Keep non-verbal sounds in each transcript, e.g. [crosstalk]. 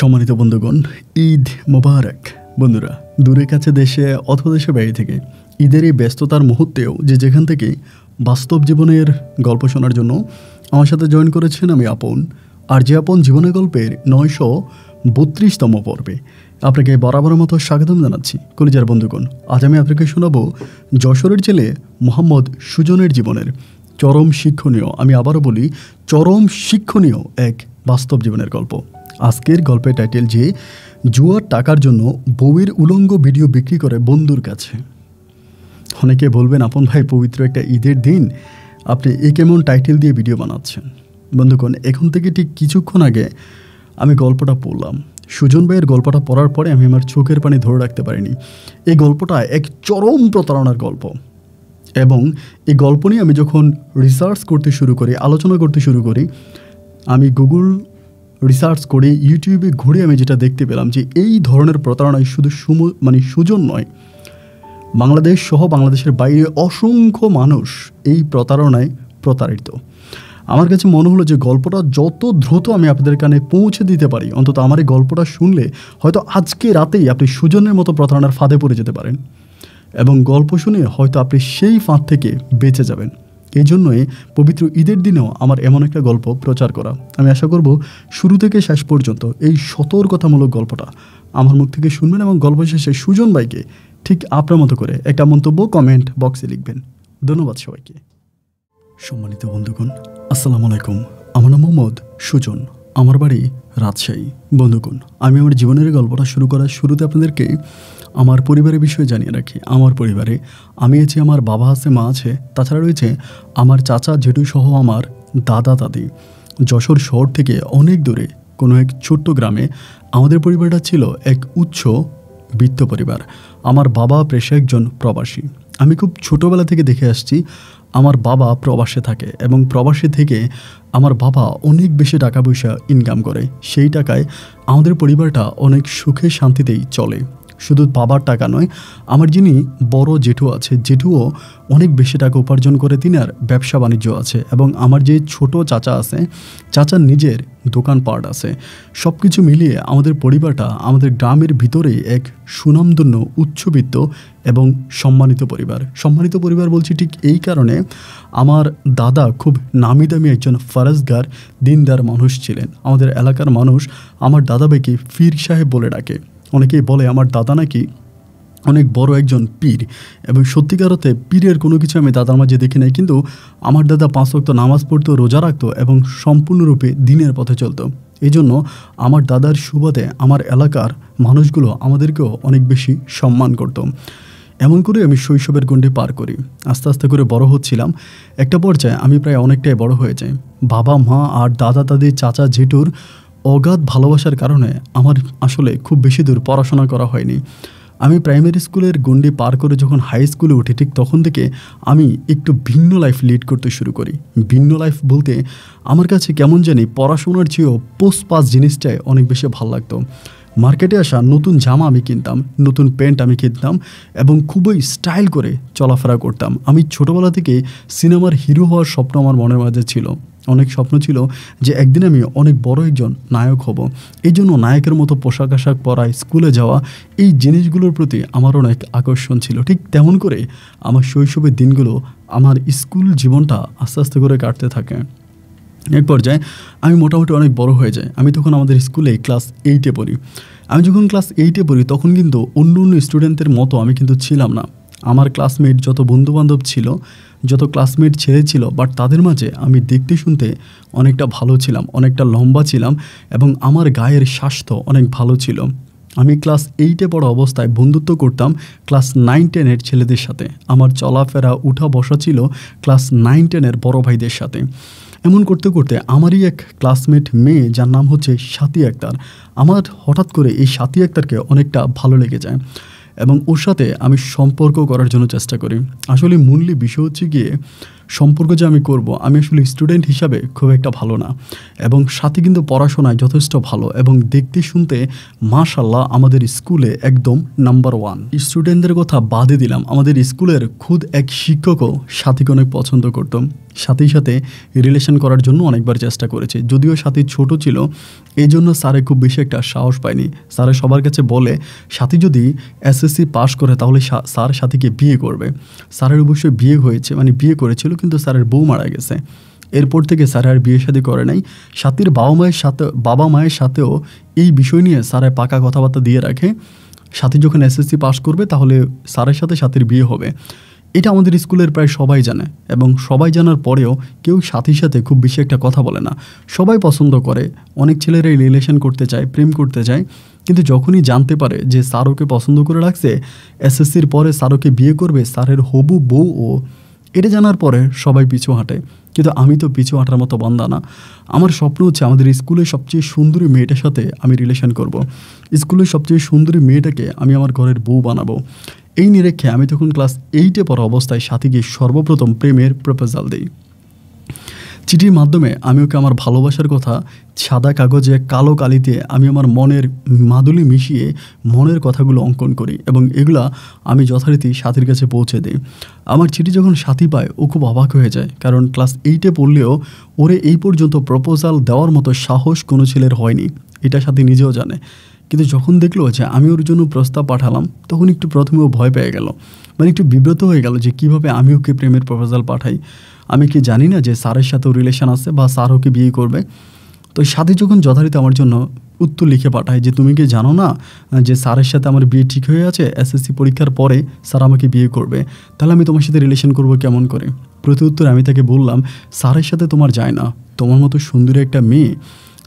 সম্মানিত বন্ধুগণ ঈদ মোবারক বন্ধুরা দূরে কাছে দেশে অথবা দেশে বাইরে থেকে ঈদের এই ব্যস্ততার মুহূর্তেও যে যেখান থেকে বাস্তব জীবনের গল্প শোনার জন্য আমার সাথে জয়েন করেছেন আমি আপন আর যে আপন জীবনের গল্পের নয়শো বত্রিশতম পর্বে আপনাকে বরাবর মতো স্বাগতম জানাচ্ছি কলিজার বন্ধুগণ আজ আমি আপনাকে শোনাব যশোরের ছেলে মোহাম্মদ সুজনের জীবনের চরম শিক্ষণীয় আমি আবারও বলি চরম শিক্ষণীয় এক বাস্তব জীবনের গল্প আজকের গল্পের টাইটেল যে জুয়ার টাকার জন্য বউয়ের উলঙ্গ ভিডিও বিক্রি করে বন্ধুর কাছে অনেকে বলবেন আপন ভাই পবিত্র একটা ঈদের দিন আপনি এ কেমন টাইটেল দিয়ে ভিডিও বানাচ্ছেন বন্ধুগণ এখন থেকে ঠিক কিছুক্ষণ আগে আমি গল্পটা পড়লাম সুজন ভাইয়ের গল্পটা পড়ার পরে আমি আমার চোখের পানি ধরে রাখতে পারিনি এই গল্পটা এক চরম প্রতারণার গল্প এবং এই গল্প নিয়ে আমি যখন রিসার্চ করতে শুরু করি আলোচনা করতে শুরু করি আমি গুগল রিসার্চ করে ইউটিউবে ঘুরে আমি যেটা দেখতে পেলাম যে এই ধরনের প্রতারণায় শুধু সুম মানে সুজন নয় বাংলাদেশ সহ বাংলাদেশের বাইরে অসংখ্য মানুষ এই প্রতারণায় প্রতারিত আমার কাছে মনে হলো যে গল্পটা যত দ্রুত আমি আপনাদের কানে পৌঁছে দিতে পারি অন্তত আমার এই গল্পটা শুনলে হয়তো আজকে রাতেই আপনি সুজনের মতো প্রতারণার ফাঁদে পড়ে যেতে পারেন এবং গল্প শুনে হয়তো আপনি সেই ফাঁদ থেকে বেঁচে যাবেন এই জন্যই পবিত্র ঈদের দিনেও আমার এমন একটা গল্প প্রচার করা আমি আশা করব শুরু থেকে শেষ পর্যন্ত এই সতর্কতামূলক গল্পটা আমার মুখ থেকে শুনবেন এবং গল্প শেষে সুজন ভাইকে ঠিক আপনার মতো করে একটা মন্তব্য কমেন্ট বক্সে লিখবেন ধন্যবাদ সবাইকে সম্মানিত বন্ধুগণ আসসালামু আলাইকুম আমার নাম মোহাম্মদ সুজন আমার বাড়ি রাজশাহী বন্ধুগণ আমি আমার জীবনের গল্পটা শুরু করার শুরুতে আপনাদেরকে আমার পরিবারের বিষয়ে জানিয়ে রাখি আমার পরিবারে আমি আছি আমার বাবা আছে মা আছে তাছাড়া রয়েছে আমার চাচা জেঠু সহ আমার দাদা দাদি যশোর শহর থেকে অনেক দূরে কোনো এক ছোট্ট গ্রামে আমাদের পরিবারটা ছিল এক উচ্চ বৃত্ত পরিবার আমার বাবা পেশা একজন প্রবাসী আমি খুব ছোটোবেলা থেকে দেখে আসছি আমার বাবা প্রবাসে থাকে এবং প্রবাসে থেকে আমার বাবা অনেক বেশি টাকা পয়সা ইনকাম করে সেই টাকায় আমাদের পরিবারটা অনেক সুখে শান্তিতেই চলে শুধু বাবার টাকা নয় আমার যিনি বড় জেঠু আছে জেঠুও অনেক বেশি টাকা উপার্জন করে তিনি আর ব্যবসা বাণিজ্য আছে এবং আমার যে ছোট চাচা আছে চাচার নিজের দোকানপাট আছে সব কিছু মিলিয়ে আমাদের পরিবারটা আমাদের গ্রামের ভিতরে এক সুনামধন্য উচ্চবিত্ত এবং সম্মানিত পরিবার সম্মানিত পরিবার বলছি ঠিক এই কারণে আমার দাদা খুব নামি দামি একজন ফরাজগার দিনদার মানুষ ছিলেন আমাদের এলাকার মানুষ আমার দাদাভাইকে ফির সাহেব বলে ডাকে অনেকেই বলে আমার দাদা নাকি অনেক বড় একজন পীর এবং সত্যিকার পীরের কোনো কিছু আমি দাদার মাঝে দেখি নাই কিন্তু আমার দাদা পাঁচ রক্ত নামাজ পড়তো রোজা রাখতো এবং সম্পূর্ণরূপে দিনের পথে চলতো এই জন্য আমার দাদার সুবাদে আমার এলাকার মানুষগুলো আমাদেরকেও অনেক বেশি সম্মান করতো এমন করে আমি শৈশবের গণ্ডি পার করি আস্তে আস্তে করে বড় হচ্ছিলাম একটা পর্যায়ে আমি প্রায় অনেকটাই বড় হয়ে যাই বাবা মা আর দাদা দাদি চাচা জেঠুর অগাধ ভালোবাসার কারণে আমার আসলে খুব বেশি দূর পড়াশোনা করা হয়নি আমি প্রাইমারি স্কুলের গণ্ডি পার করে যখন হাই স্কুলে উঠি ঠিক তখন থেকে আমি একটু ভিন্ন লাইফ লিড করতে শুরু করি ভিন্ন লাইফ বলতে আমার কাছে কেমন জানি পড়াশোনার চেয়েও পোস্ট পাস জিনিসটাই অনেক বেশি ভালো লাগতো মার্কেটে আসা নতুন জামা আমি কিনতাম নতুন প্যান্ট আমি কিনতাম এবং খুবই স্টাইল করে চলাফেরা করতাম আমি ছোটোবেলা থেকে সিনেমার হিরো হওয়ার স্বপ্ন আমার মনের মাঝে ছিল অনেক স্বপ্ন ছিল যে একদিন আমি অনেক বড় একজন নায়ক হব এই জন্য নায়কের মতো পোশাক আশাক পরা স্কুলে যাওয়া এই জিনিসগুলোর প্রতি আমার অনেক আকর্ষণ ছিল ঠিক তেমন করে আমার শৈশবের দিনগুলো আমার স্কুল জীবনটা আস্তে আস্তে করে কাটতে থাকে এক পর্যায়ে আমি মোটামুটি অনেক বড় হয়ে যাই আমি তখন আমাদের স্কুলে ক্লাস এইটে পড়ি আমি যখন ক্লাস এইটে পড়ি তখন কিন্তু অন্য অন্য স্টুডেন্টদের মতো আমি কিন্তু ছিলাম না আমার ক্লাসমেট যত বন্ধুবান্ধব ছিল যত ক্লাসমেট ছেড়ে ছিল বাট তাদের মাঝে আমি দেখতে শুনতে অনেকটা ভালো ছিলাম অনেকটা লম্বা ছিলাম এবং আমার গায়ের স্বাস্থ্য অনেক ভালো ছিল আমি ক্লাস এইটে পড়া অবস্থায় বন্ধুত্ব করতাম ক্লাস নাইন টেনের ছেলেদের সাথে আমার চলাফেরা উঠা বসা ছিল ক্লাস নাইন টেনের বড় ভাইদের সাথে এমন করতে করতে আমারই এক ক্লাসমেট মেয়ে যার নাম হচ্ছে সাথী আক্তার আমার হঠাৎ করে এই সাথী আক্তারকে অনেকটা ভালো লেগে যায় এবং ওর সাথে আমি সম্পর্ক করার জন্য চেষ্টা করি আসলে মূল্য বিষয় হচ্ছে গিয়ে সম্পর্ক যে আমি করব আমি আসলে স্টুডেন্ট হিসাবে খুব একটা ভালো না এবং সাথে কিন্তু পড়াশোনায় যথেষ্ট ভালো এবং দেখতে শুনতে মাশাল্লাহ আমাদের স্কুলে একদম নাম্বার ওয়ান স্টুডেন্টদের কথা বাদে দিলাম আমাদের স্কুলের খুদ এক শিক্ষকও সাথীকে অনেক পছন্দ করতাম সাথেই সাথে রিলেশন করার জন্য অনেকবার চেষ্টা করেছে যদিও সাথী ছোট ছিল এই জন্য স্যারে খুব বেশি একটা সাহস পায়নি স্যারে সবার কাছে বলে সাথী যদি এসএসসি পাস করে তাহলে স্যার সাথীকে বিয়ে করবে স্যারের অবশ্যই বিয়ে হয়েছে মানে বিয়ে করেছিল কিন্তু স্যারের বউ মারা গেছে এরপর থেকে স্যার আর বিয়ে শাদী করে নাই সাথীর বাবা মায়ের সাথে বাবা মায়ের সাথেও এই বিষয় নিয়ে স্যারের পাকা কথাবার্তা দিয়ে রাখে সাথী যখন এসএসসি পাশ করবে তাহলে স্যারের সাথে সাথীর বিয়ে হবে এটা আমাদের স্কুলের প্রায় সবাই জানে এবং সবাই জানার পরেও কেউ সাথীর সাথে খুব বেশি একটা কথা বলে না সবাই পছন্দ করে অনেক ছেলেরাই রিলেশন করতে চায় প্রেম করতে চায় কিন্তু যখনই জানতে পারে যে স্যার ওকে পছন্দ করে রাখছে এসএসসির পরে স্যার ওকে বিয়ে করবে স্যারের হবু বউ ও এটা জানার পরে সবাই পিছু হাঁটে কিন্তু আমি তো পিছু হাঁটার মতো বান্দা না আমার স্বপ্ন হচ্ছে আমাদের স্কুলের সবচেয়ে সুন্দরী মেয়েটার সাথে আমি রিলেশন করব। স্কুলের সবচেয়ে সুন্দরী মেয়েটাকে আমি আমার ঘরের বউ বানাবো এই নিরেক্ষে আমি তখন ক্লাস এইটে পড়া অবস্থায় সাথে গিয়ে সর্বপ্রথম প্রেমের প্রপোজাল দিই চিঠির মাধ্যমে আমি ওকে আমার ভালোবাসার কথা সাদা কাগজে কালো কালিতে আমি আমার মনের মাদুলি মিশিয়ে মনের কথাগুলো অঙ্কন করি এবং এগুলা আমি যথারীতি সাথীর কাছে পৌঁছে দিই আমার চিঠি যখন সাথী পায় ও খুব অবাক হয়ে যায় কারণ ক্লাস এইটে পড়লেও ওরে এই পর্যন্ত প্রপোজাল দেওয়ার মতো সাহস কোনো ছেলের হয়নি এটা সাথী নিজেও জানে কিন্তু যখন দেখলো যে আমি ওর জন্য প্রস্তাব পাঠালাম তখন একটু প্রথমে ভয় পেয়ে গেল মানে একটু বিব্রত হয়ে গেল যে কিভাবে আমি ওকে প্রেমের প্রপোজাল পাঠাই আমি কি জানি না যে স্যারের সাথেও রিলেশন আছে বা স্যার ওকে বিয়ে করবে তো সাথে যখন যথারীতি আমার জন্য উত্তর লিখে পাঠায় যে তুমি কি জানো না যে স্যারের সাথে আমার বিয়ে ঠিক হয়ে আছে এসএসসি পরীক্ষার পরে স্যার আমাকে বিয়ে করবে তাহলে আমি তোমার সাথে রিলেশন করব কেমন করে প্রতি উত্তরে আমি তাকে বললাম স্যারের সাথে তোমার যায় না তোমার মতো সুন্দরী একটা মেয়ে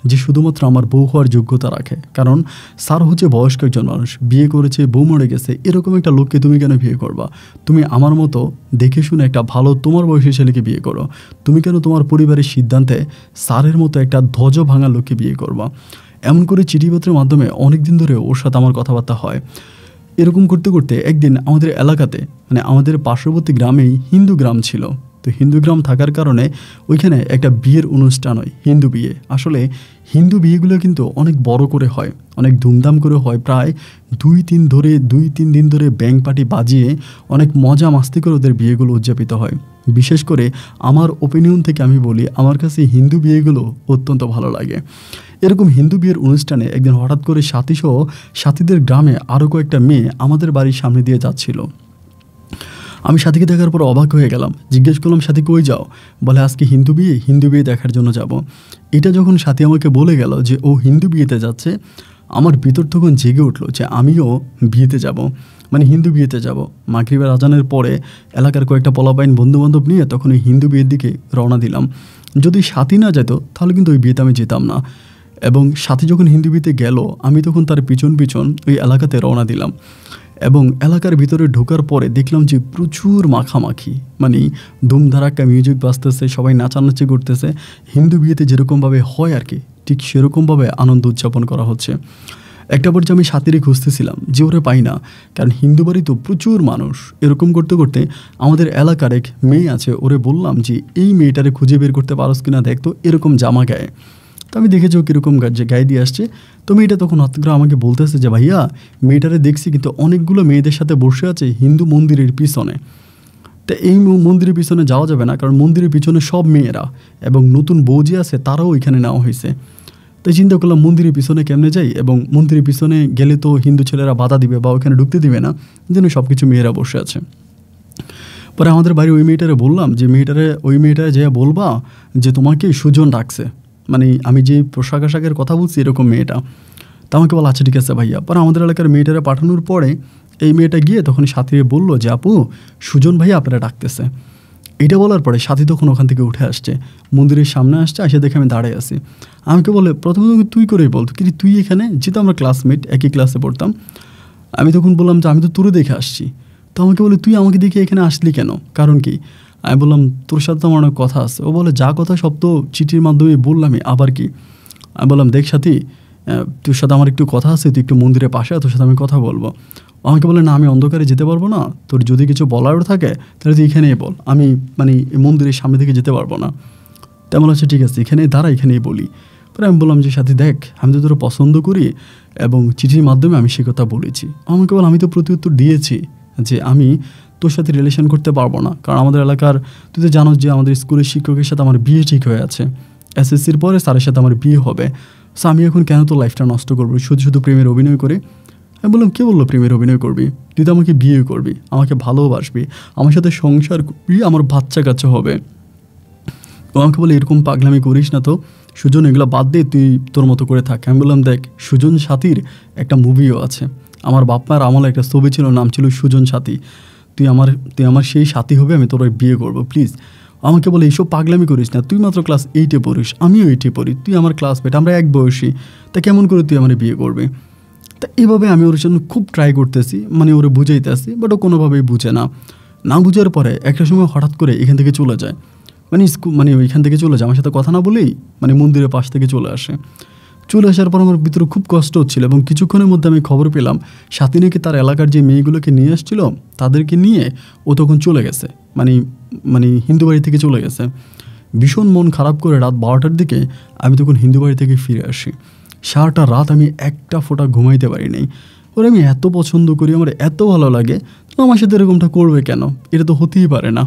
যে শুধুমাত্র আমার বউ হওয়ার যোগ্যতা রাখে কারণ স্যার হচ্ছে বয়স্ক একজন মানুষ বিয়ে করেছে বউ মরে গেছে এরকম একটা লোককে তুমি কেন বিয়ে করবা তুমি আমার মতো দেখে শুনে একটা ভালো তোমার বয়সী ছেলেকে বিয়ে করো তুমি কেন তোমার পরিবারের সিদ্ধান্তে স্যারের মতো একটা ধ্বজ ভাঙা লোককে বিয়ে করবা এমন করে চিঠিপত্রের মাধ্যমে অনেক দিন ধরে ওর সাথে আমার কথাবার্তা হয় এরকম করতে করতে একদিন আমাদের এলাকাতে মানে আমাদের পার্শ্ববর্তী গ্রামেই হিন্দু গ্রাম ছিল তো হিন্দু গ্রাম থাকার কারণে ওইখানে একটা বিয়ের অনুষ্ঠান হয় হিন্দু বিয়ে আসলে হিন্দু বিয়েগুলো কিন্তু অনেক বড় করে হয় অনেক ধুমধাম করে হয় প্রায় দুই তিন ধরে দুই তিন দিন ধরে ব্যাং পার্টি বাজিয়ে অনেক মজা মাস্তি করে ওদের বিয়েগুলো উদযাপিত হয় বিশেষ করে আমার ওপিনিয়ন থেকে আমি বলি আমার কাছে হিন্দু বিয়েগুলো অত্যন্ত ভালো লাগে এরকম হিন্দু বিয়ের অনুষ্ঠানে একদিন হঠাৎ করে সাথীসহ সাথীদের গ্রামে আরও কয়েকটা মেয়ে আমাদের বাড়ির সামনে দিয়ে যাচ্ছিল আমি সাথীকে দেখার পর অবাক হয়ে গেলাম জিজ্ঞেস করলাম সাথী কই যাও বলে আজকে হিন্দু বিয়ে হিন্দু বিয়ে দেখার জন্য যাব। এটা যখন সাথী আমাকে বলে গেল যে ও হিন্দু বিয়েতে যাচ্ছে আমার ভিতর তখন জেগে উঠলো যে আমিও বিয়েতে যাব। মানে হিন্দু বিয়েতে যাব মাগরিবের আজানের পরে এলাকার কয়েকটা পলাপাইন বন্ধুবান্ধব নিয়ে তখন ওই হিন্দু বিয়ের দিকে রওনা দিলাম যদি সাথী না যেত তাহলে কিন্তু ওই বিয়েতে আমি যেতাম না এবং সাথী যখন হিন্দু বিয়েতে গেল আমি তখন তার পিছন পিছন ওই এলাকাতে রওনা দিলাম এবং এলাকার ভিতরে ঢোকার পরে দেখলাম যে প্রচুর মাখামাখি মানে ধুমধারাক্কা মিউজিক বাজতেছে সবাই নাচানাচি করতেছে হিন্দু বিয়েতে যেরকমভাবে হয় আর কি ঠিক সেরকমভাবে আনন্দ উদযাপন করা হচ্ছে একটা পর্যায়ে আমি সাতিরে খুঁজতেছিলাম যে ওরা পাই না কারণ হিন্দু বাড়ি তো প্রচুর মানুষ এরকম করতে করতে আমাদের এলাকার এক মেয়ে আছে ওরে বললাম যে এই মেয়েটারে খুঁজে বের করতে পারস কিনা দেখতো এরকম জামা গায়ে তো আমি দেখেছি ও কীরকম যে গায়ে দিয়ে আসছে তো মেয়েটা তখন হতগ্রহ আমাকে বলতেছে যে ভাইয়া মেয়েটারে দেখছি কিন্তু অনেকগুলো মেয়েদের সাথে বসে আছে হিন্দু মন্দিরের পিছনে তো এই মন্দিরের পিছনে যাওয়া যাবে না কারণ মন্দিরের পিছনে সব মেয়েরা এবং নতুন বউ যে আছে তারাও এখানে নেওয়া হয়েছে তাই চিন্তা করলাম মন্দিরের পিছনে কেমনে যাই এবং মন্দিরের পিছনে গেলে তো হিন্দু ছেলেরা বাধা দিবে বা ওখানে ঢুকতে দিবে না যেন সব কিছু মেয়েরা বসে আছে পরে আমাদের বাড়ি ওই মেয়েটারে বললাম যে মেয়েটারে ওই মেয়েটারে যে বলবা যে তোমাকে সুজন ডাকছে মানে আমি যে পোশাক আশাকের কথা বলছি এরকম মেয়েটা তা আমাকে বলা আচ্ছা ঠিক আছে ভাইয়া পরে আমাদের এলাকার মেয়েটারা পাঠানোর পরে এই মেয়েটা গিয়ে তখন সাথীরে বললো যে আপু সুজন ভাইয়া আপনারা ডাকতেছে এটা বলার পরে সাথী তখন ওখান থেকে উঠে আসছে মন্দিরের সামনে আসছে আসে দেখে আমি দাঁড়িয়ে আছি আমাকে বলে প্রথমে তুমি তুই করেই বলতো কিন্তু তুই এখানে যেহেতু আমরা ক্লাসমেট একই ক্লাসে পড়তাম আমি তখন বললাম যে আমি তো তোরে দেখে আসছি তো আমাকে বলে তুই আমাকে দেখে এখানে আসলি কেন কারণ কি আমি বললাম তোর সাথে আমার অনেক কথা আছে ও বলে যা কথা সব তো চিঠির মাধ্যমে বললামই আবার কি আমি বললাম দেখ সাথী তোর সাথে আমার একটু কথা আছে তুই একটু মন্দিরের পাশে তোর সাথে আমি কথা বলবো আমাকে বলে না আমি অন্ধকারে যেতে পারবো না তোর যদি কিছু বলারও থাকে তাহলে তুই এখানেই বল আমি মানে মন্দিরের সামনে থেকে যেতে পারবো না তেমন আছে আচ্ছা, ঠিক আছে এখানে দাঁড়া এখানেই বলি পরে আমি বললাম যে সাথী দেখ আমি তো তোর পছন্দ করি এবং চিঠির মাধ্যমে আমি সে কথা বলেছি আমাকে বল আমি তো প্রতি উত্তর দিয়েছি যে আমি তোর সাথে রিলেশন করতে পারবো না কারণ আমাদের এলাকার তুই তো জানোস যে আমাদের স্কুলের শিক্ষকের সাথে আমার বিয়ে ঠিক হয়ে আছে এসএসসির পরে স্যারের সাথে আমার বিয়ে হবে সো আমি এখন কেন তোর লাইফটা নষ্ট করবো শুধু শুধু প্রেমের অভিনয় করে আমি বললাম কে বললো প্রেমের অভিনয় করবি তুই তো আমাকে বিয়ে করবি আমাকে ভালোবাসবি আমার সাথে সংসার করবি আমার বাচ্চা কাচ্চা হবে ও আমাকে বলে এরকম পাগলামি করিস না তো সুজন এগুলো বাদ দিয়ে তুই তোর মতো করে থাক আমি বললাম দেখ সুজন সাথীর একটা মুভিও আছে আমার বাপ্পার আমলে একটা ছবি ছিল নাম ছিল সুজন সাথী তুই আমার তুই আমার সেই সাথী হবে আমি তোর বিয়ে করবো প্লিজ আমাকে বলে এইসব পাগলামি করিস না তুই মাত্র ক্লাস এইটে পড়িস আমিও এইটে পড়ি তুই আমার ক্লাসমেট আমরা এক বয়সী তা কেমন করে তুই আমার বিয়ে করবি তা এভাবে আমি ওর জন্য খুব ট্রাই করতেছি মানে ওরে আসি বাট ও কোনোভাবেই বুঝে না না বুঝার পরে একটা সময় হঠাৎ করে এখান থেকে চলে যায় মানে স্কুল মানে ওইখান থেকে চলে যায় আমার সাথে কথা না বলেই মানে মন্দিরের পাশ থেকে চলে আসে চলে আসার পর আমার ভিতরে খুব কষ্ট হচ্ছিল এবং কিছুক্ষণের মধ্যে আমি খবর পেলাম সাতিনাকে তার এলাকার যে মেয়েগুলোকে নিয়ে আসছিল তাদেরকে নিয়ে ও তখন চলে গেছে মানে মানে হিন্দু বাড়ি থেকে চলে গেছে ভীষণ মন খারাপ করে রাত বারোটার দিকে আমি তখন হিন্দু বাড়ি থেকে ফিরে আসি সারাটা রাত আমি একটা ফোটা ঘুমাইতে পারিনি নাই ওর আমি এত পছন্দ করি আমার এত ভালো লাগে তো আমার সাথে এরকমটা করবে কেন এটা তো হতেই পারে না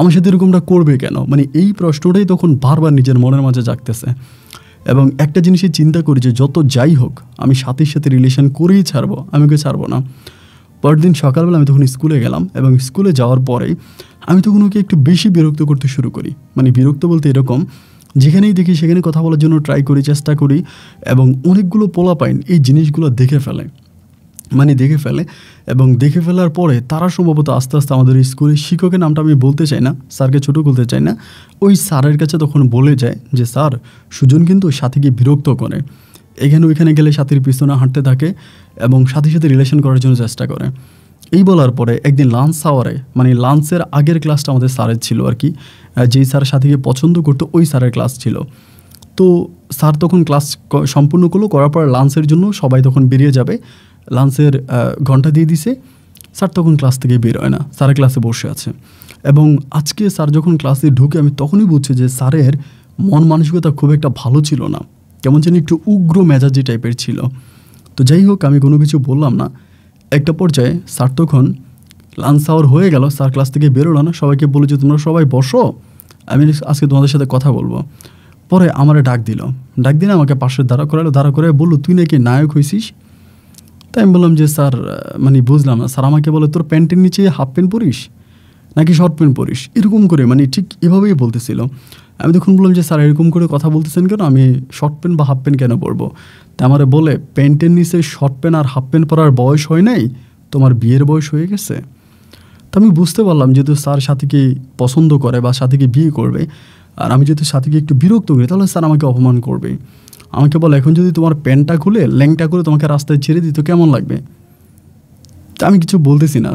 আমার সাথে এরকমটা করবে কেন মানে এই প্রশ্নটাই তখন বারবার নিজের মনের মাঝে জাগতেছে এবং একটা জিনিসই চিন্তা করি যে যত যাই হোক আমি সাথে সাথে রিলেশন করেই ছাড়বো আমি ওকে ছাড়বো না পরের দিন সকালবেলা আমি তখন স্কুলে গেলাম এবং স্কুলে যাওয়ার পরেই আমি তখন ওকে একটু বেশি বিরক্ত করতে শুরু করি মানে বিরক্ত বলতে এরকম যেখানেই দেখি সেখানে কথা বলার জন্য ট্রাই করি চেষ্টা করি এবং অনেকগুলো পোলাপাইন এই জিনিসগুলো দেখে ফেলে মানে দেখে ফেলে এবং দেখে ফেলার পরে তারা সম্ভবত আস্তে আস্তে আমাদের স্কুলের শিক্ষকের নামটা আমি বলতে চাই না স্যারকে ছোটো করতে চাই না ওই স্যারের কাছে তখন বলে যায় যে স্যার সুজন কিন্তু সাথীকে বিরক্ত করে এখানে ওইখানে গেলে সাথীর পিছনে হাঁটতে থাকে এবং সাথে সাথে রিলেশন করার জন্য চেষ্টা করে এই বলার পরে একদিন লাঞ্চ আওয়ারে মানে লাঞ্চের আগের ক্লাসটা আমাদের স্যারের ছিল আর কি যেই স্যার সাথীকে পছন্দ করতো ওই স্যারের ক্লাস ছিল তো স্যার তখন ক্লাস সম্পূর্ণ করলো করার পর লাঞ্চের জন্য সবাই তখন বেরিয়ে যাবে লাঞ্চের ঘন্টা দিয়ে দিছে স্যার তখন ক্লাস থেকে বের হয় না স্যারের ক্লাসে বসে আছে এবং আজকে স্যার যখন ক্লাসে ঢুকে আমি তখনই বুঝছি যে স্যারের মন মানসিকতা খুব একটা ভালো ছিল না কেমন যেন একটু উগ্র মেজাজি টাইপের ছিল তো যাই হোক আমি কোনো কিছু বললাম না একটা পর্যায়ে স্যার তখন লাঞ্চ আওয়ার হয়ে গেল স্যার ক্লাস থেকে বেরোলো না সবাইকে বলে যে তোমরা সবাই বসো আমি আজকে তোমাদের সাথে কথা বলবো পরে আমারে ডাক দিল ডাক দিলে আমাকে পাশে দাঁড়া করালো দাঁড়া করে বললো তুই নাকি নায়ক হয়েছিস আমি বললাম যে স্যার মানে বুঝলাম না স্যার আমাকে বলে তোর প্যান্টের নিচে হাফ প্যান্ট পরিস নাকি শর্ট প্যান্ট পরিস এরকম করে মানে ঠিক এভাবেই বলতেছিল আমি তখন বললাম যে স্যার এরকম করে কথা বলতেছেন কেন আমি শর্ট প্যান্ট বা হাফ প্যান্ট কেন পরবো তা আমার বলে প্যান্টের নিচে শর্ট প্যান্ট আর হাফ প্যান্ট পরার বয়স হয় নাই তোমার বিয়ের বয়স হয়ে গেছে তো আমি বুঝতে পারলাম যেহেতু স্যার সাথীকে পছন্দ করে বা সাথীকে বিয়ে করবে আর আমি যেহেতু সাথীকে একটু বিরক্ত করি তাহলে স্যার আমাকে অপমান করবে আমাকে বলে এখন যদি তোমার প্যান্টটা খুলে ল্যাংটা করে তোমাকে রাস্তায় ছেড়ে দিত কেমন লাগবে তা আমি কিছু বলতেছি না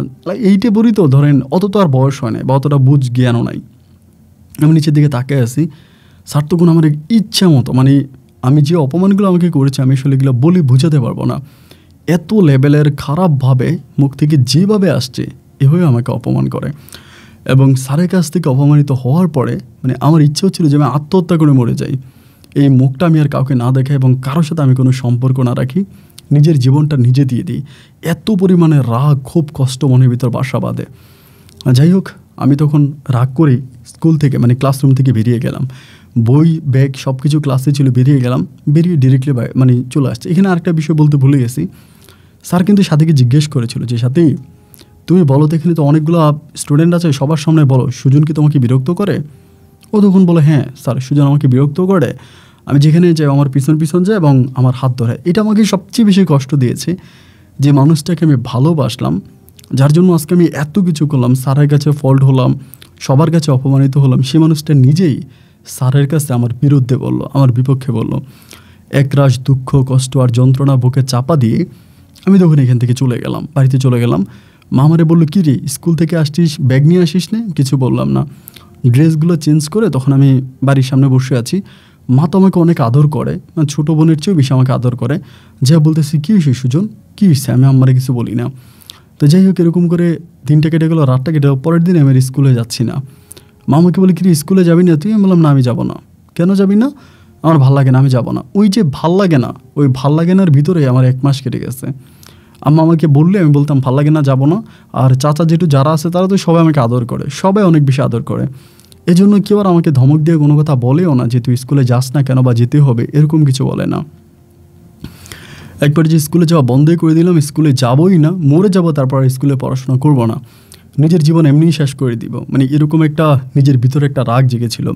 এইটে বলি তো ধরেন অত তো আর বয়স হয় না বা অতটা বুঝ জ্ঞানও নাই আমি নিচের দিকে তাকিয়ে আছি স্যার তখন আমার ইচ্ছা মতো মানে আমি যে অপমানগুলো আমাকে করেছে আমি আসলে এগুলো বলি বুঝাতে পারবো না এত লেভেলের খারাপভাবে মুখ থেকে যেভাবে আসছে এভাবে আমাকে অপমান করে এবং স্যারের কাছ থেকে অপমানিত হওয়ার পরে মানে আমার ইচ্ছে হচ্ছিল যে আমি আত্মহত্যা করে মরে যাই এই মুখটা আমি আর কাউকে না দেখাই এবং কারোর সাথে আমি কোনো সম্পর্ক না রাখি নিজের জীবনটা নিজে দিয়ে দিই এত পরিমাণে রাগ খুব কষ্ট মনের ভিতর বাসা বাঁধে যাই হোক আমি তখন রাগ করেই স্কুল থেকে মানে ক্লাসরুম থেকে বেরিয়ে গেলাম বই ব্যাগ সব কিছু ক্লাসে ছিল বেরিয়ে গেলাম বেরিয়ে ডিরেক্টলি মানে চলে আসছে এখানে আরেকটা বিষয় বলতে ভুলে গেছি স্যার কিন্তু সাথীকে জিজ্ঞেস করেছিল যে সাথী তুমি বলো তো এখানে তো অনেকগুলো স্টুডেন্ট আছে সবার সামনে বলো সুজন কি তোমাকে বিরক্ত করে ও তখন বলে হ্যাঁ স্যার সুজন আমাকে বিরক্ত করে আমি যেখানে যাই আমার পিছন পিছন যাই এবং আমার হাত ধরে এটা আমাকে সবচেয়ে বেশি কষ্ট দিয়েছে যে মানুষটাকে আমি ভালোবাসলাম যার জন্য আজকে আমি এত কিছু করলাম স্যারের কাছে ফল্ট হলাম সবার কাছে অপমানিত হলাম সে মানুষটা নিজেই স্যারের কাছে আমার বিরুদ্ধে বলল আমার বিপক্ষে বলল একরাশ দুঃখ কষ্ট আর যন্ত্রণা বুকে চাপা দিয়ে আমি তখন এখান থেকে চলে গেলাম বাড়িতে চলে গেলাম মামারে বললো কী রে স্কুল থেকে আসছিস ব্যাগ নিয়ে আসিস না কিছু বললাম না ড্রেসগুলো চেঞ্জ করে তখন আমি বাড়ির সামনে বসে আছি মা তো আমাকে অনেক আদর করে মানে ছোটো বোনের চেয়েও বেশি আমাকে আদর করে যা বলতেছি কী হয়েছে সুজন কী হয়েছে আমি আমার কিছু বলি না তো যাই হোক এরকম করে দিনটা কেটে গেলো রাতটা কেটে পরের দিন আমি স্কুলে যাচ্ছি না মা আমাকে বলে কী স্কুলে যাবি না তুই আমি বললাম না আমি যাবো না কেন যাবি না আমার ভাল লাগে না আমি যাবো না ওই যে ভাল লাগে না ওই ভাল লাগে না ভিতরে আমার এক মাস কেটে গেছে আম্মা আমাকে বললে আমি বলতাম ভাল লাগে না যাবো না আর চাচা যেটু যারা আছে তারা তো সবাই আমাকে আদর করে সবাই অনেক বেশি আদর করে জন্য কেউ আর আমাকে ধমক দিয়ে কোনো কথা বলেও না যে তুই স্কুলে যাস না কেন বা যেতে হবে এরকম কিছু বলে না একবার যে স্কুলে যাওয়া বন্ধই করে দিলাম স্কুলে যাবই না মরে যাব তারপর স্কুলে পড়াশোনা করব না নিজের জীবন এমনিই শেষ করে দিব মানে এরকম একটা নিজের ভিতরে একটা রাগ জেগেছিল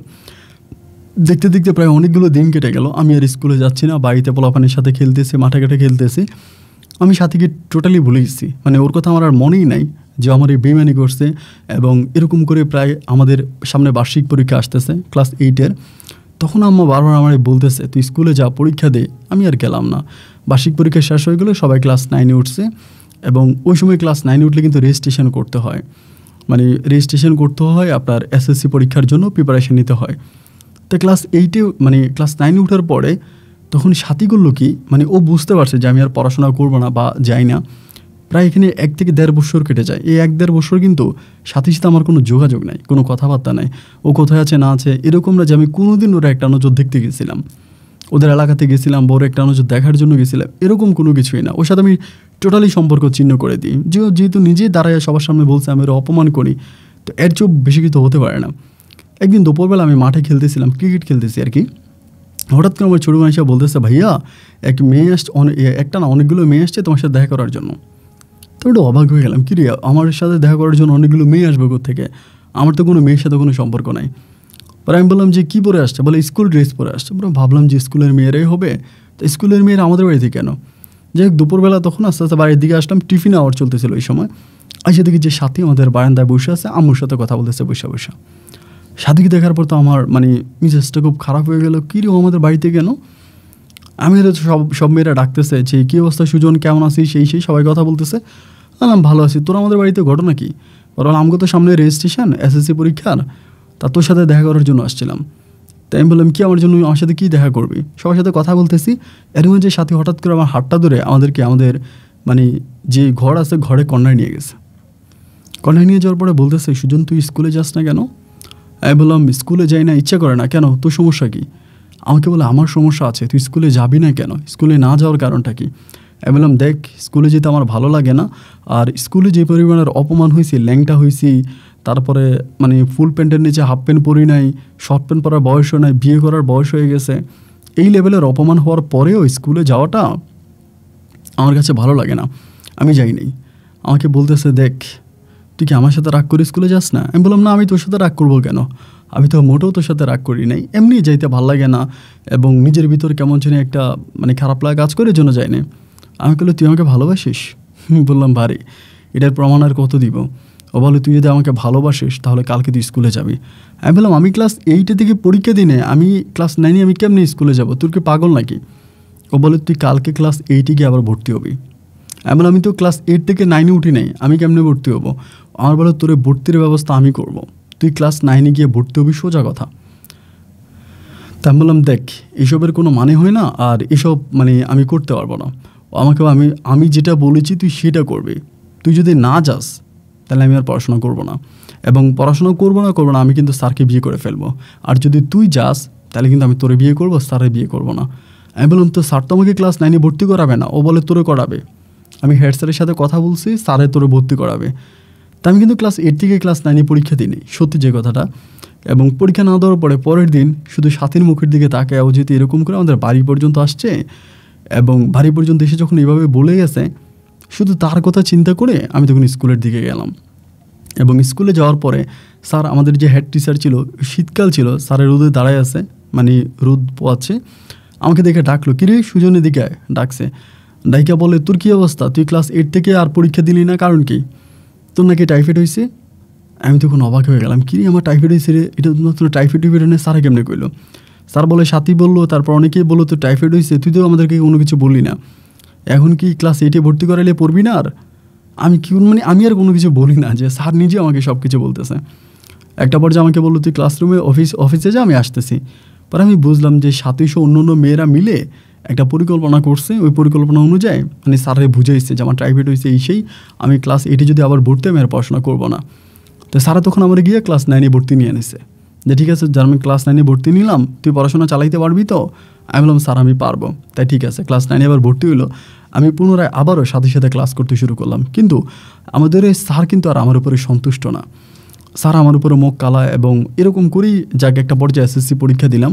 দেখতে দেখতে প্রায় অনেকগুলো দিন কেটে গেল আমি আর স্কুলে যাচ্ছি না বাড়িতে পোলাপানের সাথে খেলতেছি মাঠে ঘাটে খেলতেছি আমি সাথীকে টোটালি ভুলে গেছি মানে ওর কথা আমার আর মনেই নাই যে আমার এই বেমানি করছে এবং এরকম করে প্রায় আমাদের সামনে বার্ষিক পরীক্ষা আসতেছে ক্লাস এইটের তখন আম্মা বারবার আমার বলতেছে তুই স্কুলে যা পরীক্ষা দে আমি আর গেলাম না বার্ষিক পরীক্ষা শেষ হয়ে গেলে সবাই ক্লাস নাইনে উঠছে এবং ওই সময় ক্লাস নাইনে উঠলে কিন্তু রেজিস্ট্রেশন করতে হয় মানে রেজিস্ট্রেশন করতে হয় আপনার এসএসসি পরীক্ষার জন্য প্রিপারেশন নিতে হয় তো ক্লাস এইটে মানে ক্লাস নাইনে উঠার পরে তখন সাথী করলো কি মানে ও বুঝতে পারছে যে আমি আর পড়াশোনা করবো না বা যাই না প্রায় এখানে এক থেকে দেড় বছর কেটে যায় এই এক দেড় বছর কিন্তু সাথী সাথে আমার কোনো যোগাযোগ নাই কোনো কথাবার্তা নাই ও কোথায় আছে না আছে এরকম না যে আমি কোনোদিন ওরা একটা নজর দেখতে গেছিলাম ওদের এলাকাতে গেছিলাম বড় একটা নজর দেখার জন্য গেছিলাম এরকম কোনো কিছুই না ওর সাথে আমি টোটালি সম্পর্ক চিহ্ন করে দিই যে যেহেতু নিজেই দাঁড়ায় সবার সামনে বলছে আমি ওরা অপমান করি তো এর চোখ বেশি কিছু হতে পারে না একদিন দুপুরবেলা আমি মাঠে খেলতেছিলাম ক্রিকেট খেলতেছি আর কি হঠাৎ করে আমার ছোটো ভাইসা বলতেছে ভাইয়া এক মেয়ে আসছে অনেক একটা না অনেকগুলো মেয়ে আসছে তোমার সাথে দেখা করার জন্য তো একটু অবাক হয়ে গেলাম রে আমার সাথে দেখা করার জন্য অনেকগুলো মেয়ে আসবে থেকে আমার তো কোনো মেয়ের সাথে কোনো সম্পর্ক নাই পরে আমি বললাম যে কী পরে আসছে বলে স্কুল ড্রেস পরে আসছে পুরো ভাবলাম যে স্কুলের মেয়েরাই হবে তো স্কুলের মেয়েরা আমাদের বাড়িতে কেন যাই দুপুরবেলা তখন আস্তে আস্তে বাড়ির দিকে আসলাম টিফিন আওয়ার চলতেছিল ওই সময় আর সেদিকে যে সাথী আমাদের বারান্দায় বসে আছে আম্মুর সাথে কথা বলতেছে বসে বসে সাদিকে দেখার পর তো আমার মানে মিসেসটা খুব খারাপ হয়ে গেল কীরকম আমাদের বাড়িতে কেন আমি তো সব সব মেয়েরা ডাকতেছে যে কী অবস্থা সুজন কেমন আছিস সেই সেই সবাই কথা বলতেছে আলাম ভালো আছি তোর আমাদের বাড়িতে ঘটনা কি বললাম আমাকে তো সামনে রেজিস্ট্রেশন এসএসসি পরীক্ষার তা তোর সাথে দেখা করার জন্য আসছিলাম তাই আমি বললাম কি আমার জন্য আমার সাথে কী দেখা করবি সবার সাথে কথা বলতেছি এরকম যে সাথে হঠাৎ করে আমার হাতটা ধরে আমাদেরকে আমাদের মানে যে ঘর আছে ঘরে কন্যায় নিয়ে গেছে কন্যায় নিয়ে যাওয়ার পরে বলতেছে সুজন তুই স্কুলে যাস না কেন আমি বললাম স্কুলে যাই না ইচ্ছে করে না কেন তোর সমস্যা কি আমাকে বলে আমার সমস্যা আছে তুই স্কুলে যাবি না কেন স্কুলে না যাওয়ার কারণটা কি আমি বললাম দেখ স্কুলে যেতে আমার ভালো লাগে না আর স্কুলে যে পরিমাণের অপমান হয়েছি ল্যাংটা হয়েছি তারপরে মানে ফুল প্যান্টের নিচে হাফ প্যান্ট পরি নাই শর্ট প্যান্ট পরার বয়সও নাই বিয়ে করার বয়স হয়ে গেছে এই লেভেলের অপমান হওয়ার পরেও স্কুলে যাওয়াটা আমার কাছে ভালো লাগে না আমি যাইনি আমাকে বলতেছে দেখ তুই কি আমার সাথে রাগ করে স্কুলে যাস না আমি বললাম না আমি তোর সাথে রাগ করবো কেন আমি তো মোটেও তোর সাথে রাগ করি নাই এমনি যাইতে ভাল লাগে না এবং নিজের ভিতর কেমন যেন একটা মানে খারাপ লাগা কাজ করে জন্য যায়নি আমি বললো তুই আমাকে ভালোবাসিস [laughs] বললাম ভারী এটার প্রমাণ আর কত দিব ও বলে তুই যদি আমাকে ভালোবাসিস তাহলে কালকে তুই স্কুলে যাবি আমি বললাম আমি ক্লাস এইটে থেকে পরীক্ষা দিনে আমি ক্লাস নাইনে আমি কেমনি স্কুলে যাব তোর কি পাগল নাকি ও বলে তুই কালকে ক্লাস এইটে গিয়ে আবার ভর্তি হবি আমি বললাম আমি তো ক্লাস এইট থেকে নাইনে উঠি নাই আমি কেমনে ভর্তি হবো আমার বলে তোরে ভর্তির ব্যবস্থা আমি করব। তুই ক্লাস নাইনে গিয়ে ভর্তি হবি সোজা কথা তা বললাম দেখ এসবের কোনো মানে হয় না আর এসব মানে আমি করতে পারবো না আমাকে আমি আমি যেটা বলেছি তুই সেটা করবি তুই যদি না যাস তাহলে আমি আর পড়াশোনা করব না এবং পড়াশোনা করবো না করবো না আমি কিন্তু স্যারকে বিয়ে করে ফেলবো আর যদি তুই যাস তাহলে কিন্তু আমি তোরে বিয়ে করবো স্যারে বিয়ে করবো না আমি বললাম তো স্যার তো আমাকে ক্লাস নাইনে ভর্তি করাবে না ও বলে তোরে করাবে আমি হেড স্যারের সাথে কথা বলছি স্যারে তোরে ভর্তি করাবে তা আমি কিন্তু ক্লাস এইট থেকে ক্লাস নাইনে পরীক্ষা দিইনি সত্যি যে কথাটা এবং পরীক্ষা না দেওয়ার পরে পরের দিন শুধু সাথীর মুখের দিকে তাকে অজিত এরকম করে আমাদের বাড়ি পর্যন্ত আসছে এবং বাড়ি পর্যন্ত এসে যখন এভাবে বলে গেছে শুধু তার কথা চিন্তা করে আমি তখন স্কুলের দিকে গেলাম এবং স্কুলে যাওয়ার পরে স্যার আমাদের যে হেড টিচার ছিল শীতকাল ছিল স্যারের রোদে দাঁড়ায় আছে মানে রোদ পোয়াচ্ছে আমাকে দেখে ডাকলো কিরে সুজনের দিকে ডাকছে ডাইকা বলে তোর কী অবস্থা তুই ক্লাস এইট থেকে আর পরীক্ষা দিলি না কারণ কি তোর নাকি টাইফয়েড হয়েছে আমি তখন অবাক হয়ে গেলাম কি আমার টাইফয়েড হয়েছে রে এটা তোর টাইফয়েড টাইফয়েড নেই সারা কেমনে করলো স্যার বলে সাথী বললো তারপর অনেকেই বললো তো টাইফয়েড হয়েছে তুই তো আমাদেরকে কোনো কিছু বললি না এখন কি ক্লাস এইটে ভর্তি করাইলে পড়বি না আর আমি কি মানে আমি আর কোনো কিছু বলি না যে স্যার নিজে আমাকে সব কিছু বলতেছে একটা পর্যায়ে আমাকে বললো তুই ক্লাসরুমে অফিস অফিসে যা আমি আসতেছি পরে আমি বুঝলাম যে সাতইশো অন্য অন্য মেয়েরা মিলে একটা পরিকল্পনা করছে ওই পরিকল্পনা অনুযায়ী মানে স্যারে বুঝাইছে যে আমার প্রাইভেট হয়েছে এই সেই আমি ক্লাস এইটে যদি আবার ভর্তি আমি আর পড়াশোনা করবো না তো স্যারা তখন আমার গিয়ে ক্লাস নাইনে ভর্তি নিয়ে এনেছে যে ঠিক আছে যার আমি ক্লাস নাইনে ভর্তি নিলাম তুই পড়াশোনা চালাইতে পারবি তো আমি বললাম স্যার আমি পারবো তাই ঠিক আছে ক্লাস নাইনে আবার ভর্তি হলো আমি পুনরায় আবারও সাথে সাথে ক্লাস করতে শুরু করলাম কিন্তু আমাদের স্যার কিন্তু আর আমার উপরে সন্তুষ্ট না স্যার আমার উপরে মুখ কালা এবং এরকম করেই যাকে একটা পর্যায়ে এসএসসি পরীক্ষা দিলাম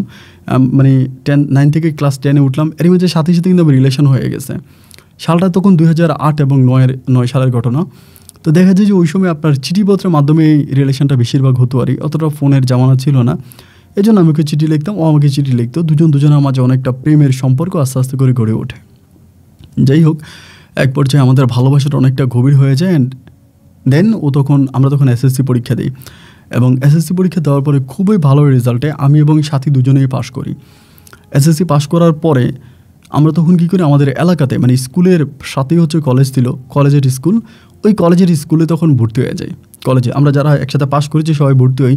মানে টেন নাইন থেকে ক্লাস টেনে উঠলাম এর মধ্যে সাথে সাথে কিন্তু আমার রিলেশন হয়ে গেছে সালটা তখন দুই আট এবং নয়ের নয় সালের ঘটনা তো দেখা যায় যে ওই সময় আপনার চিঠিপত্রের মাধ্যমে এই রিলেশনটা বেশিরভাগ হতো আর অতটা ফোনের জামানা ছিল না এই জন্য আমি ওকে চিঠি লিখতাম ও আমাকে চিঠি লিখতো দুজন দুজনের মাঝে অনেকটা প্রেমের সম্পর্ক আস্তে আস্তে করে গড়ে ওঠে যাই হোক এক পর্যায়ে আমাদের ভালোবাসাটা অনেকটা গভীর হয়ে যায় অ্যান্ড দেন ও তখন আমরা তখন এসএসসি পরীক্ষা দিই এবং এসএসসি পরীক্ষা দেওয়ার পরে খুবই ভালো রেজাল্টে আমি এবং সাথী দুজনেই পাশ করি এসএসসি পাশ করার পরে আমরা তখন কী করি আমাদের এলাকাতে মানে স্কুলের সাথেই হচ্ছে কলেজ ছিল কলেজের স্কুল ওই কলেজের স্কুলে তখন ভর্তি হয়ে যাই কলেজে আমরা যারা একসাথে পাশ করেছি সবাই ভর্তি হই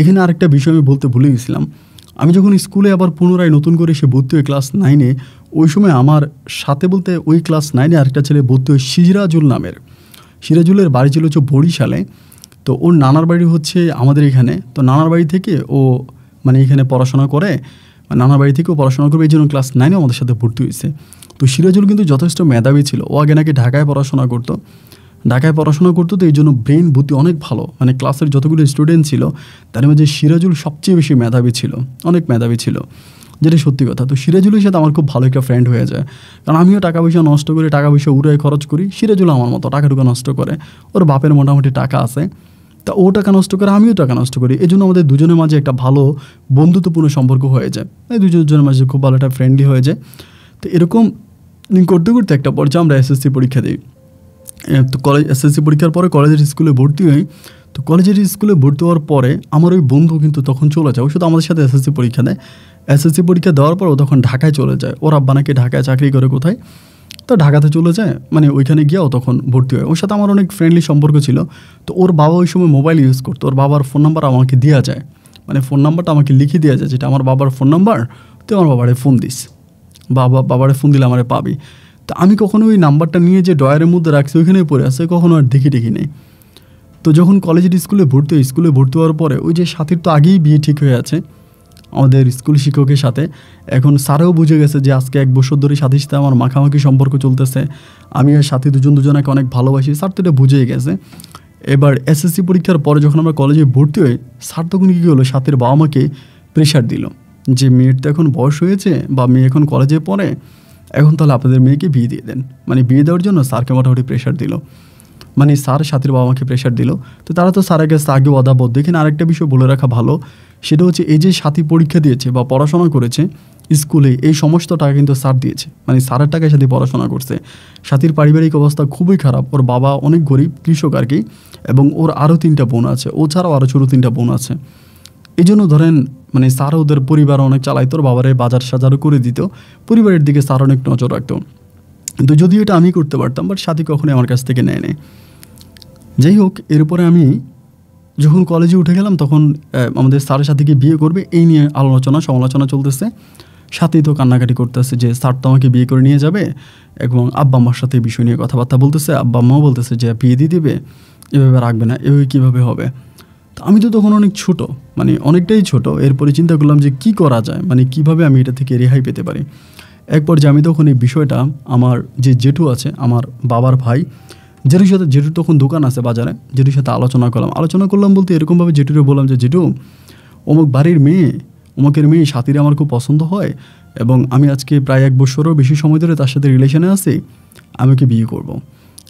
এখানে আরেকটা বিষয় আমি বলতে ভুলে গেছিলাম আমি যখন স্কুলে আবার পুনরায় নতুন করে সে ভর্তি হই ক্লাস নাইনে ওই সময় আমার সাথে বলতে ওই ক্লাস নাইনে আরেকটা ছেলে ভর্তি হয় সিজরাজুল নামের সিরাজুলের বাড়ি ছিল হচ্ছে বরিশালে তো ওর নানার বাড়ি হচ্ছে আমাদের এখানে তো নানার বাড়ি থেকে ও মানে এখানে পড়াশোনা করে মানে নানার বাড়ি থেকেও পড়াশোনা করবে এই জন্য ক্লাস নাইনে আমাদের সাথে ভর্তি হয়েছে তো সিরাজুল কিন্তু যথেষ্ট মেধাবী ছিল ও আগে নাকি ঢাকায় পড়াশোনা করতো ঢাকায় পড়াশোনা করতো তো এই জন্য ব্রেন বুদ্ধি অনেক ভালো মানে ক্লাসের যতগুলো স্টুডেন্ট ছিল তার মধ্যে সিরাজুল সবচেয়ে বেশি মেধাবী ছিল অনেক মেধাবী ছিল যেটা সত্যি কথা তো সিরাজুলের সাথে আমার খুব ভালো একটা ফ্রেন্ড হয়ে যায় কারণ আমিও টাকা পয়সা নষ্ট করি টাকা পয়সা উড়ে খরচ করি সিরাজুল আমার মতো টাকা টুকা নষ্ট করে ওর বাপের মোটামুটি টাকা আছে তা ও টাকা নষ্ট করে আমিও টাকা নষ্ট করি এই জন্য আমাদের দুজনের মাঝে একটা ভালো বন্ধুত্বপূর্ণ সম্পর্ক হয়ে যায় এই দুজনের মাঝে খুব ভালো একটা ফ্রেন্ডলি হয়ে যায় তো এরকম করতে করতে একটা পর্যায়ে আমরা এসএসসি পরীক্ষা দিই তো কলেজ এসএসসি পরীক্ষার পরে কলেজের স্কুলে ভর্তি হই তো কলেজের স্কুলে ভর্তি হওয়ার পরে আমার ওই বন্ধু কিন্তু তখন চলে যায় ও শুধু আমাদের সাথে এসএসসি পরীক্ষা দেয় এসএসসি পরীক্ষা দেওয়ার পর ও তখন ঢাকায় চলে যায় ওর আব্বা নাকি ঢাকায় চাকরি করে কোথায় তো ঢাকাতে চলে যায় মানে ওইখানে গিয়ে ও তখন ভর্তি হয় ওর সাথে আমার অনেক ফ্রেন্ডলি সম্পর্ক ছিল তো ওর বাবা ওই সময় মোবাইল ইউজ করতো ওর বাবার ফোন নাম্বার আমাকে দেওয়া যায় মানে ফোন নাম্বারটা আমাকে লিখে দেওয়া যায় যেটা আমার বাবার ফোন নাম্বার তুই আমার বাবারে ফোন দিস বাবা বাবারে ফোন দিলে আমারে পাবি তো আমি কখনো ওই নাম্বারটা নিয়ে যে ডয়ারের মধ্যে রাখছি ওইখানেই পড়ে আসে কখনো আর দেখি দেখি নেই তো যখন কলেজের স্কুলে ভর্তি হয় স্কুলে ভর্তি হওয়ার পরে ওই যে সাথীর তো আগেই বিয়ে ঠিক হয়ে আছে আমাদের স্কুল শিক্ষকের সাথে এখন স্যারও বুঝে গেছে যে আজকে এক বছর ধরে সাথে সাথে আমার মাখামাখি সম্পর্ক চলতেছে আমি আর সাথে দুজন দুজনকে অনেক ভালোবাসি স্যার তো এটা বুঝেই গেছে এবার এসএসসি পরীক্ষার পরে যখন আমরা কলেজে ভর্তি হই স্যার তখন কী হলো সাথের বাবা মাকে প্রেশার দিল যে মেয়ের তো এখন বয়স হয়েছে বা মেয়ে এখন কলেজে পড়ে এখন তাহলে আপনাদের মেয়েকে বিয়ে দিয়ে দেন মানে বিয়ে দেওয়ার জন্য স্যারকে মোটামুটি প্রেশার দিল মানে স্যার সাথীর বাবা মাকে প্রেশার দিল তো তারা তো স্যারের কাছে আগে অদাবদ দেখেন আরেকটা বিষয় বলে রাখা ভালো সেটা হচ্ছে এই যে সাথী পরীক্ষা দিয়েছে বা পড়াশোনা করেছে স্কুলে এই সমস্ত টাকা কিন্তু স্যার দিয়েছে মানে স্যারের টাকায় সাথে পড়াশোনা করছে সাথীর পারিবারিক অবস্থা খুবই খারাপ ওর বাবা অনেক গরিব কৃষক আর কি এবং ওর আরও তিনটা বোন আছে ও ছাড়াও আরও ছোটো তিনটা বোন আছে এই জন্য ধরেন মানে স্যার ওদের পরিবার অনেক চালাইতো বাবারে বাজার সাজারও করে দিত পরিবারের দিকে স্যার অনেক নজর রাখতো কিন্তু যদিও এটা আমি করতে পারতাম বাট সাথী কখনোই আমার কাছ থেকে নেয় নেই যাই হোক এরপরে আমি যখন কলেজে উঠে গেলাম তখন আমাদের স্যারের সাথে গিয়ে বিয়ে করবে এই নিয়ে আলোচনা সমালোচনা চলতেছে সাথেই তো কান্নাকাটি করতেছে যে স্যার তো আমাকে বিয়ে করে নিয়ে যাবে এবং আব্বা আম্মার সাথে এই বিষয় নিয়ে কথাবার্তা বলতেছে আব্বা আম্মাও বলতেছে যে বিয়ে দিয়ে দিবে এভাবে রাখবে না এভাবে কীভাবে হবে তো আমি তো তখন অনেক ছোট মানে অনেকটাই ছোট এরপরে চিন্তা করলাম যে কি করা যায় মানে কিভাবে আমি এটা থেকে রেহাই পেতে পারি একপর যে আমি তখন এই বিষয়টা আমার যে জেঠু আছে আমার বাবার ভাই জেটুর সাথে জেটুর তখন দোকান আছে বাজারে জেটুর সাথে আলোচনা করলাম আলোচনা করলাম বলতে এরকমভাবে জেঠুরে বললাম যে জেঠু অমুক বাড়ির মেয়ে অমুকের মেয়ে সাথীরা আমার খুব পছন্দ হয় এবং আমি আজকে প্রায় এক বছরও বেশি সময় ধরে তার সাথে রিলেশনে আছি আমি কি বিয়ে করব।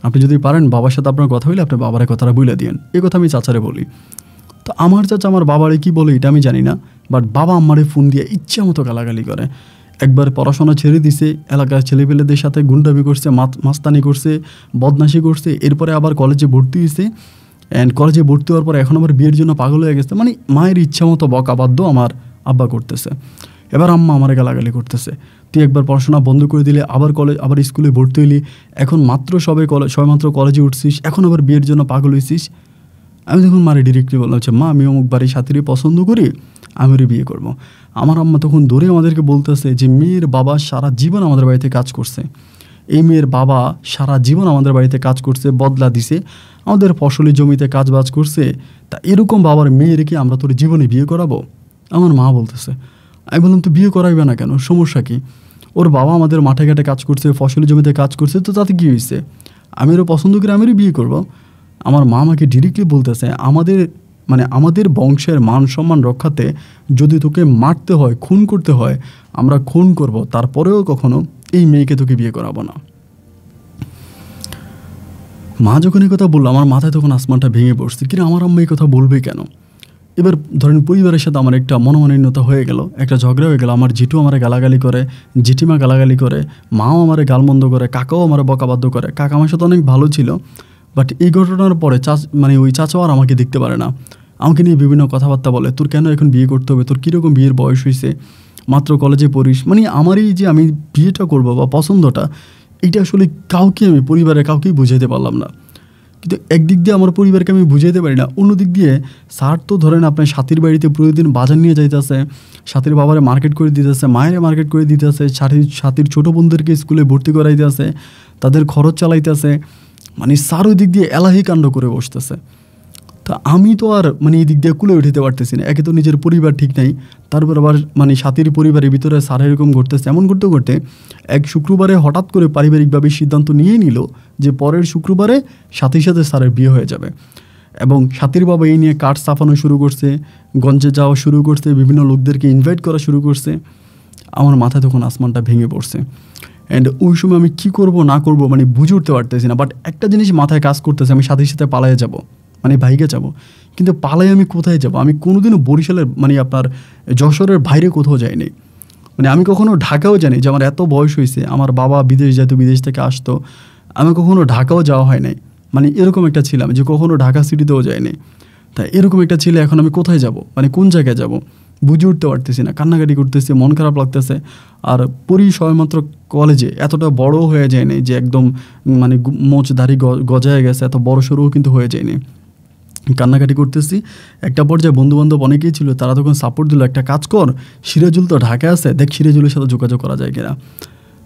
আপনি যদি পারেন বাবার সাথে আপনার কথা হইলে আপনার বাবার কথাটা বলে দিন এ কথা আমি চাচারে বলি তো আমার চাচা আমার বাবারে কি বলে এটা আমি জানি না বাট বাবা আমারে ফোন দিয়ে ইচ্ছা মতো গালাগালি করে একবার পড়াশোনা ছেড়ে দিছে এলাকার ছেলেপেলেদের সাথে গুন্ডাবি করছে মাস্তানি করছে বদনাশি করছে এরপরে আবার কলেজে ভর্তি হয়েছে অ্যান্ড কলেজে ভর্তি হওয়ার পর এখন আমার বিয়ের জন্য পাগল হয়ে গেছে মানে মায়ের ইচ্ছা মতো বকাবাদ্য আমার আব্বা করতেছে এবার আম্মা আমার গালাগালি করতেছে তুই একবার পড়াশোনা বন্ধ করে দিলে আবার কলেজ আবার স্কুলে ভর্তি হইলি এখন মাত্র সবে কলেজ মাত্র কলেজে উঠছিস এখন আবার বিয়ের জন্য পাগল হয়েছিস আমি তখন মারে ডিরেক্টলি বললাম আচ্ছা, মা আমি অমুক বাড়ির সাথেরই পছন্দ করি আমিরই বিয়ে করবো আমার আম্মা তখন দূরে আমাদেরকে বলতেছে যে মেয়ের বাবা সারা জীবন আমাদের বাড়িতে কাজ করছে এই মেয়ের বাবা সারা জীবন আমাদের বাড়িতে কাজ করছে বদলা দিছে আমাদের ফসলের জমিতে কাজ বাজ করছে তা এরকম বাবার মেয়ের কি আমরা তোর জীবনে বিয়ে করাবো আমার মা বলতেছে আমি বললাম তো বিয়ে করাইবে না কেন সমস্যা কি ওর বাবা আমাদের মাঠে ঘাটে কাজ করছে ফসলের জমিতে কাজ করছে তো তাতে কী হয়েছে আমি ওর পছন্দ করে আমিরও বিয়ে করব আমার মা আমাকে ডিরেক্টলি বলতেছে আমাদের মানে আমাদের বংশের মান সম্মান রক্ষাতে যদি তোকে মারতে হয় খুন করতে হয় আমরা খুন করব তারপরেও কখনো এই মেয়েকে তোকে বিয়ে করাবো না মা যখন এই কথা বললো আমার মাথায় তখন আসমানটা ভেঙে পড়ছে কিন্তু আমার আম্মা এই কথা বলবে কেন এবার ধরেন পরিবারের সাথে আমার একটা মনোমানিন্যতা হয়ে গেল একটা ঝগড়া হয়ে গেল আমার জিটু আমার গালাগালি করে জিটিমা গালাগালি করে মাও আমার গালমন্দ করে কাকাও আমার বকাবাদ্য করে কাকা আমার সাথে অনেক ভালো ছিল বাট এই ঘটনার পরে চাচ মানে ওই চাচাও আর আমাকে দেখতে পারে না আমাকে নিয়ে বিভিন্ন কথাবার্তা বলে তোর কেন এখন বিয়ে করতে হবে তোর কীরকম বিয়ের বয়স হয়েছে মাত্র কলেজে পড়িস মানে আমারই যে আমি বিয়েটা করব বা পছন্দটা এটা আসলে কাউকে আমি পরিবারের কাউকেই বুঝাইতে পারলাম না কিন্তু একদিক দিয়ে আমার পরিবারকে আমি বুঝাইতে পারি না অন্যদিক দিয়ে স্যার তো ধরেন আপনার সাথীর বাড়িতে প্রতিদিন বাজার নিয়ে যাইতেছে সাথীর বাবারে মার্কেট করে দিতেছে মায়েরে মার্কেট করে দিতেছে সাথীর সাথীর ছোটো বোনদেরকে স্কুলে ভর্তি করাইতেছে তাদের খরচ চালাইতেছে মানে স্যার ওই দিক দিয়ে এলাহি কাণ্ড করে বসতেছে তা আমি তো আর মানে এই দিক দিয়ে কুলে উঠিতে পারতেছি না একে তো নিজের পরিবার ঠিক নাই তারপর আবার মানে সাথীর পরিবারের ভিতরে স্যার এরকম ঘটতেছে এমন করতে করতে এক শুক্রবারে হঠাৎ করে পারিবারিকভাবে সিদ্ধান্ত নিয়ে নিল যে পরের শুক্রবারে সাথীর সাথে স্যারের বিয়ে হয়ে যাবে এবং সাথীর বাবা এই নিয়ে কাঠ চাপানো শুরু করছে গঞ্জে যাওয়া শুরু করছে বিভিন্ন লোকদেরকে ইনভাইট করা শুরু করছে আমার মাথায় তখন আসমানটা ভেঙে পড়ছে অ্যান্ড ওই সময় আমি কি করব না করব মানে বুঝে উঠতে পারতেছি না বাট একটা জিনিস মাথায় কাজ করতেছে আমি সাথে সাথে পালাই যাব মানে বাইকে যাব কিন্তু পালাই আমি কোথায় যাব আমি কোনোদিনও বরিশালের মানে আপনার যশোরের বাইরে কোথাও যাইনি মানে আমি কখনো ঢাকাও জানি যে আমার এত বয়স হয়েছে আমার বাবা বিদেশ যেত বিদেশ থেকে আসতো আমি কখনো ঢাকাও যাওয়া হয় নাই মানে এরকম একটা ছিলাম যে কখনো ঢাকা সিটিতেও যায়নি তাই এরকম একটা ছেলে এখন আমি কোথায় যাব মানে কোন জায়গায় যাব বুঝে উঠতে পারতেছি না কান্নাকাটি করতেছি মন খারাপ লাগতেছে আর পরি সবেমাত্র কলেজে এতটা বড় হয়ে যায়নি যে একদম মানে মোচ দাড়ি গজায় গেছে এত বড় সরুও কিন্তু হয়ে যায়নি কান্নাকাটি করতেছি একটা পর্যায়ে বন্ধুবান্ধব অনেকেই ছিল তারা তখন সাপোর্ট দিল একটা কাজ কর সিরাজুল তো ঢাকায় আছে দেখ সিরাজুলের সাথে যোগাযোগ করা যায় কিনা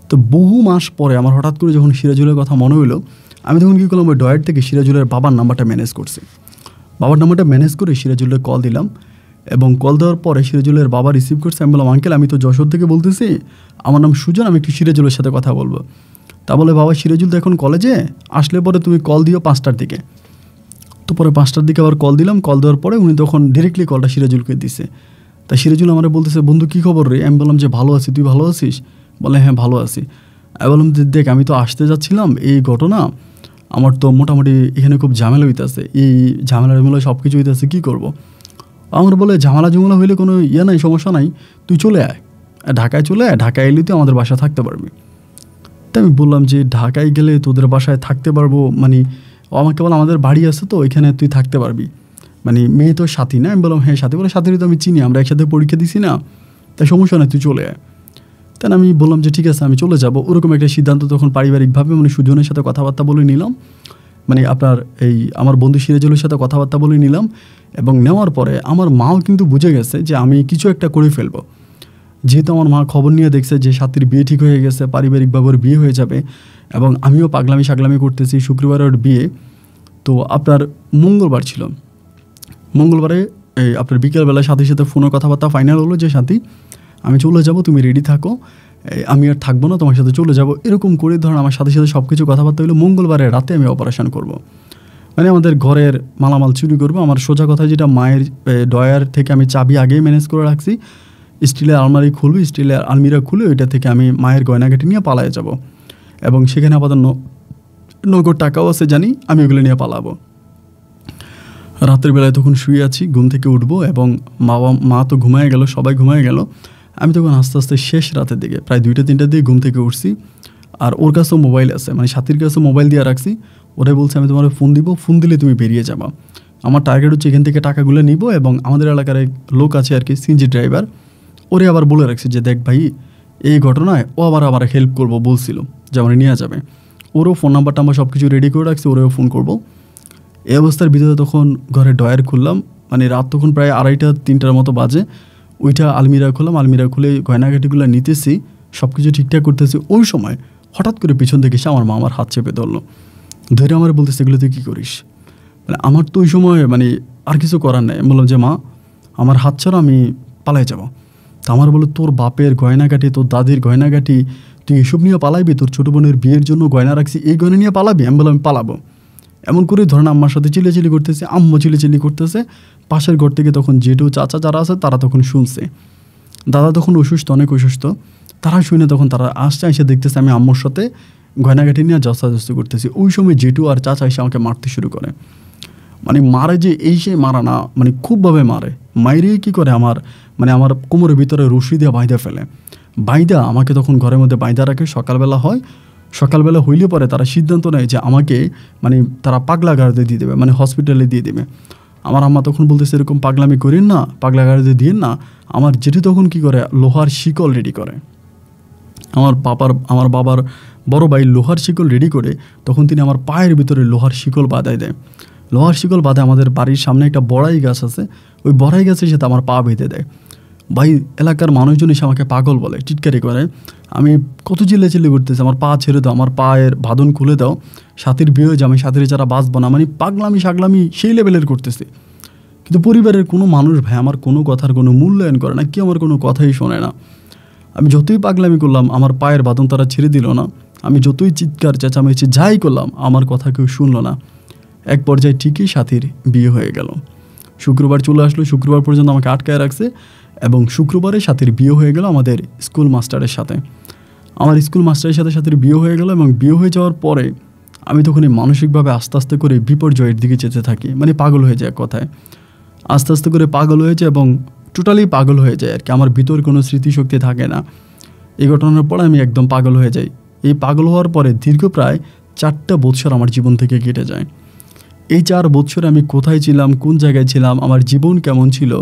তো বহু মাস পরে আমার হঠাৎ করে যখন সিরাজুলের কথা মনে হলো আমি তখন কী করলাম ওই ডয়ের থেকে সিরাজুলের বাবার নাম্বারটা ম্যানেজ করছি বাবার নাম্বারটা ম্যানেজ করে সিরাজুলের কল দিলাম এবং কল দেওয়ার পরে সিরাজুলের বাবা রিসিভ করছে আমি বললাম আঙ্কেল আমি তো যশোর থেকে বলতেছি আমার নাম সুজন আমি একটু সিরাজুলের সাথে কথা বলবো তা বলে বাবা সিরাজুল তো এখন কলেজে আসলে পরে তুমি কল দিও পাঁচটার দিকে তো পরে পাঁচটার দিকে আবার কল দিলাম কল দেওয়ার পরে উনি তখন ডিরেক্টলি কলটা সিরাজুলকে দিছে তা সিরাজুল আমার বলতেছে বন্ধু কি খবর রে আমি বললাম যে ভালো আছি তুই ভালো আছিস বলে হ্যাঁ ভালো আছি আমি বললাম যে দেখ আমি তো আসতে যাচ্ছিলাম এই ঘটনা আমার তো মোটামুটি এখানে খুব ঝামেলা হইতেছে এই ঝামেলা ঝামেলা সব কিছু হইতেছে কী করবো আমার বলে ঝামেলা ঝুমেলা হইলে কোনো ইয়ে নাই সমস্যা নাই তুই চলে আয় ঢাকায় চলে আয় ঢাকায় এলে তুই আমাদের বাসায় থাকতে পারবি তা আমি বললাম যে ঢাকায় গেলে তোদের বাসায় থাকতে পারবো মানে ও আমাকে বলো আমাদের বাড়ি আছে তো ওইখানে তুই থাকতে পারবি মানে মেয়ে তো সাথী না আমি বললাম হ্যাঁ সাথী বলে সাথী তো আমি চিনি আমরা একসাথে পরীক্ষা দিছি না তাই সমস্যা না তুই চলে আয় তাই আমি বললাম যে ঠিক আছে আমি চলে যাব ওরকম একটা সিদ্ধান্ত তখন পারিবারিকভাবে মানে সুজনের সাথে কথাবার্তা বলে নিলাম মানে আপনার এই আমার বন্ধু সিরাজুলের সাথে কথাবার্তা বলে নিলাম এবং নেওয়ার পরে আমার মাও কিন্তু বুঝে গেছে যে আমি কিছু একটা করে ফেলবো যেহেতু আমার মা খবর নিয়ে দেখছে যে সাথীর বিয়ে ঠিক হয়ে গেছে পারিবারিকভাবে বিয়ে হয়ে যাবে এবং আমিও পাগলামি সাগলামি করতেছি শুক্রবার ওর বিয়ে তো আপনার মঙ্গলবার ছিল মঙ্গলবারে আপনার বিকেলবেলা সাথে সাথে ফোনে কথাবার্তা ফাইনাল হলো যে সাথী আমি চলে যাব তুমি রেডি থাকো আমি আর থাকবো না তোমার সাথে চলে যাব এরকম করে ধরুন আমার সাথে সাথে সব কিছু কথাবার্তা হলো মঙ্গলবারে রাতে আমি অপারেশন করব। মানে আমাদের ঘরের মালামাল চুরি করব আমার সোজা কথা যেটা মায়ের ডয়ার থেকে আমি চাবি আগেই ম্যানেজ করে রাখছি স্টিলের আলমারি খুলবো স্টিলের আলমিরা খুলে ওইটা থেকে আমি মায়ের গয়নাঘাটি নিয়ে পালায়ে যাবো এবং সেখানে আপাতত নগদ টাকাও আছে জানি আমি ওগুলো নিয়ে পালাবো রাতের বেলায় তখন শুয়ে আছি ঘুম থেকে উঠবো এবং মা মা তো ঘুমায় গেল সবাই ঘুমায় গেল আমি তখন আস্তে আস্তে শেষ রাতের দিকে প্রায় দুইটা তিনটা দিয়ে ঘুম থেকে উঠছি আর ওর কাছেও মোবাইল আছে মানে সাথীর কাছেও মোবাইল দিয়ে রাখছি ওরাই বলছে আমি তোমার ফোন দিব ফোন দিলে তুমি বেরিয়ে যাবা আমার টার্গেট হচ্ছে এখান থেকে টাকাগুলো নিব এবং আমাদের এলাকার এক লোক আছে আর কি সিনজি ড্রাইভার ওরে আবার বলে রাখছে যে দেখ ভাই এই ঘটনায় ও আবার আবার হেল্প করবো বলছিল যেমন নিয়ে যাবে ওরও ফোন নাম্বারটা আমরা সব কিছু রেডি করে রাখছি ওরও ফোন করবো এই অবস্থার ভিতরে তখন ঘরে ডয়ার খুললাম মানে রাত তখন প্রায় আড়াইটা তিনটার মতো বাজে ওইটা আলমিরা খুললাম আলমিরা খুলে গয়নাঘাটিগুলো নিতেছি সব কিছু ঠিকঠাক করতেছি ওই সময় হঠাৎ করে পিছন থেকে এসে আমার মা আমার হাত চেপে ধরলো ধরে আমার বলতেছে এগুলো তুই কী করিস মানে আমার তো ওই সময় মানে আর কিছু করার নেই বললাম যে মা আমার হাত ছাড়া আমি পালাই যাব তা আমার বলো তোর বাপের গয়নাঘাটি তোর দাদির গয়নাঘাটি তুই এসব নিয়ে পালাইবি তোর ছোটো বোনের বিয়ের জন্য গয়না রাখছি এই গয়না নিয়ে পালাবি আমি বললাম আমি পালাবো এমন করে ধরেন আম্মার সাথে চিলেচিলি করতেছে আম্মু চিলেচিলি করতেছে পাশের ঘর থেকে তখন জেঠু চাচা যারা আছে তারা তখন শুনছে দাদা তখন অসুস্থ অনেক অসুস্থ তারা শুনে তখন তারা আসছে এসে দেখতেছে আমি আম্মুর সাথে গয়নাঘাটি নিয়ে জস্তাজস্তি করতেছি ওই সময় জেঠু আর চাচা এসে আমাকে মারতে শুরু করে মানে মারে যে এই সে মারা না মানে খুবভাবে মারে মাইরে কি করে আমার মানে আমার কোমরের ভিতরে রশি দিয়ে বাঁধে ফেলে বাইদা আমাকে তখন ঘরের মধ্যে বাইদা রাখে সকালবেলা হয় সকালবেলা হইলে পরে তারা সিদ্ধান্ত নেয় যে আমাকে মানে তারা পাগলাগারদে দিয়ে দেবে মানে হসপিটালে দিয়ে দেবে আমার আম্মা তখন বলতেছে এরকম পাগলামি করেন না পাগলাগারদে দিয়ে না আমার জেঠি তখন কি করে লোহার শিকল রেডি করে আমার পাপার আমার বাবার বড় ভাই লোহার শিকল রেডি করে তখন তিনি আমার পায়ের ভিতরে লোহার শিকল বাঁধাই দেয় লোহার শিকল বাঁধে আমাদের বাড়ির সামনে একটা বড়াই গাছ আছে ওই বড়াই গাছে সাথে আমার পা বেঁধে দেয় ভাই এলাকার মানুষজন এসে আমাকে পাগল বলে টিটকারি করে আমি কত চিল্লে চিল্লি করতেছি আমার পা ছেড়ে দাও আমার পায়ের বাঁধন খুলে দাও সাথীর বিয়ে হয়ে আমি সাথীর যারা বাঁচবো না মানে পাগলামি সাগলামি সেই লেভেলের করতেছি কিন্তু পরিবারের কোনো মানুষ ভাই আমার কোনো কথার কোনো মূল্যায়ন করে না কি আমার কোনো কথাই শোনে না আমি যতই পাগলামি করলাম আমার পায়ের বাঁধন তারা ছেড়ে দিল না আমি যতই চিৎকার চেঁচামেচি যাই করলাম আমার কথা কেউ শুনলো না এক পর্যায়ে ঠিকই সাথীর বিয়ে হয়ে গেল শুক্রবার চলে আসলো শুক্রবার পর্যন্ত আমাকে আটকায় রাখছে এবং শুক্রবারে সাথের বিয়ে হয়ে গেল আমাদের স্কুল মাস্টারের সাথে আমার স্কুল মাস্টারের সাথে সাথের বিয়ে হয়ে গেল এবং বিয়ে হয়ে যাওয়ার পরে আমি তখন এই মানসিকভাবে আস্তে আস্তে করে বিপর্যয়ের দিকে যেতে থাকি মানে পাগল হয়ে যায় কথায় আস্তে আস্তে করে পাগল হয়ে যায় এবং টোটালি পাগল হয়ে যায় আর কি আমার ভিতর কোনো স্মৃতিশক্তি থাকে না এই ঘটনার পরে আমি একদম পাগল হয়ে যাই এই পাগল হওয়ার পরে দীর্ঘ প্রায় চারটা বৎসর আমার জীবন থেকে কেটে যায় এই চার বৎসরে আমি কোথায় ছিলাম কোন জায়গায় ছিলাম আমার জীবন কেমন ছিল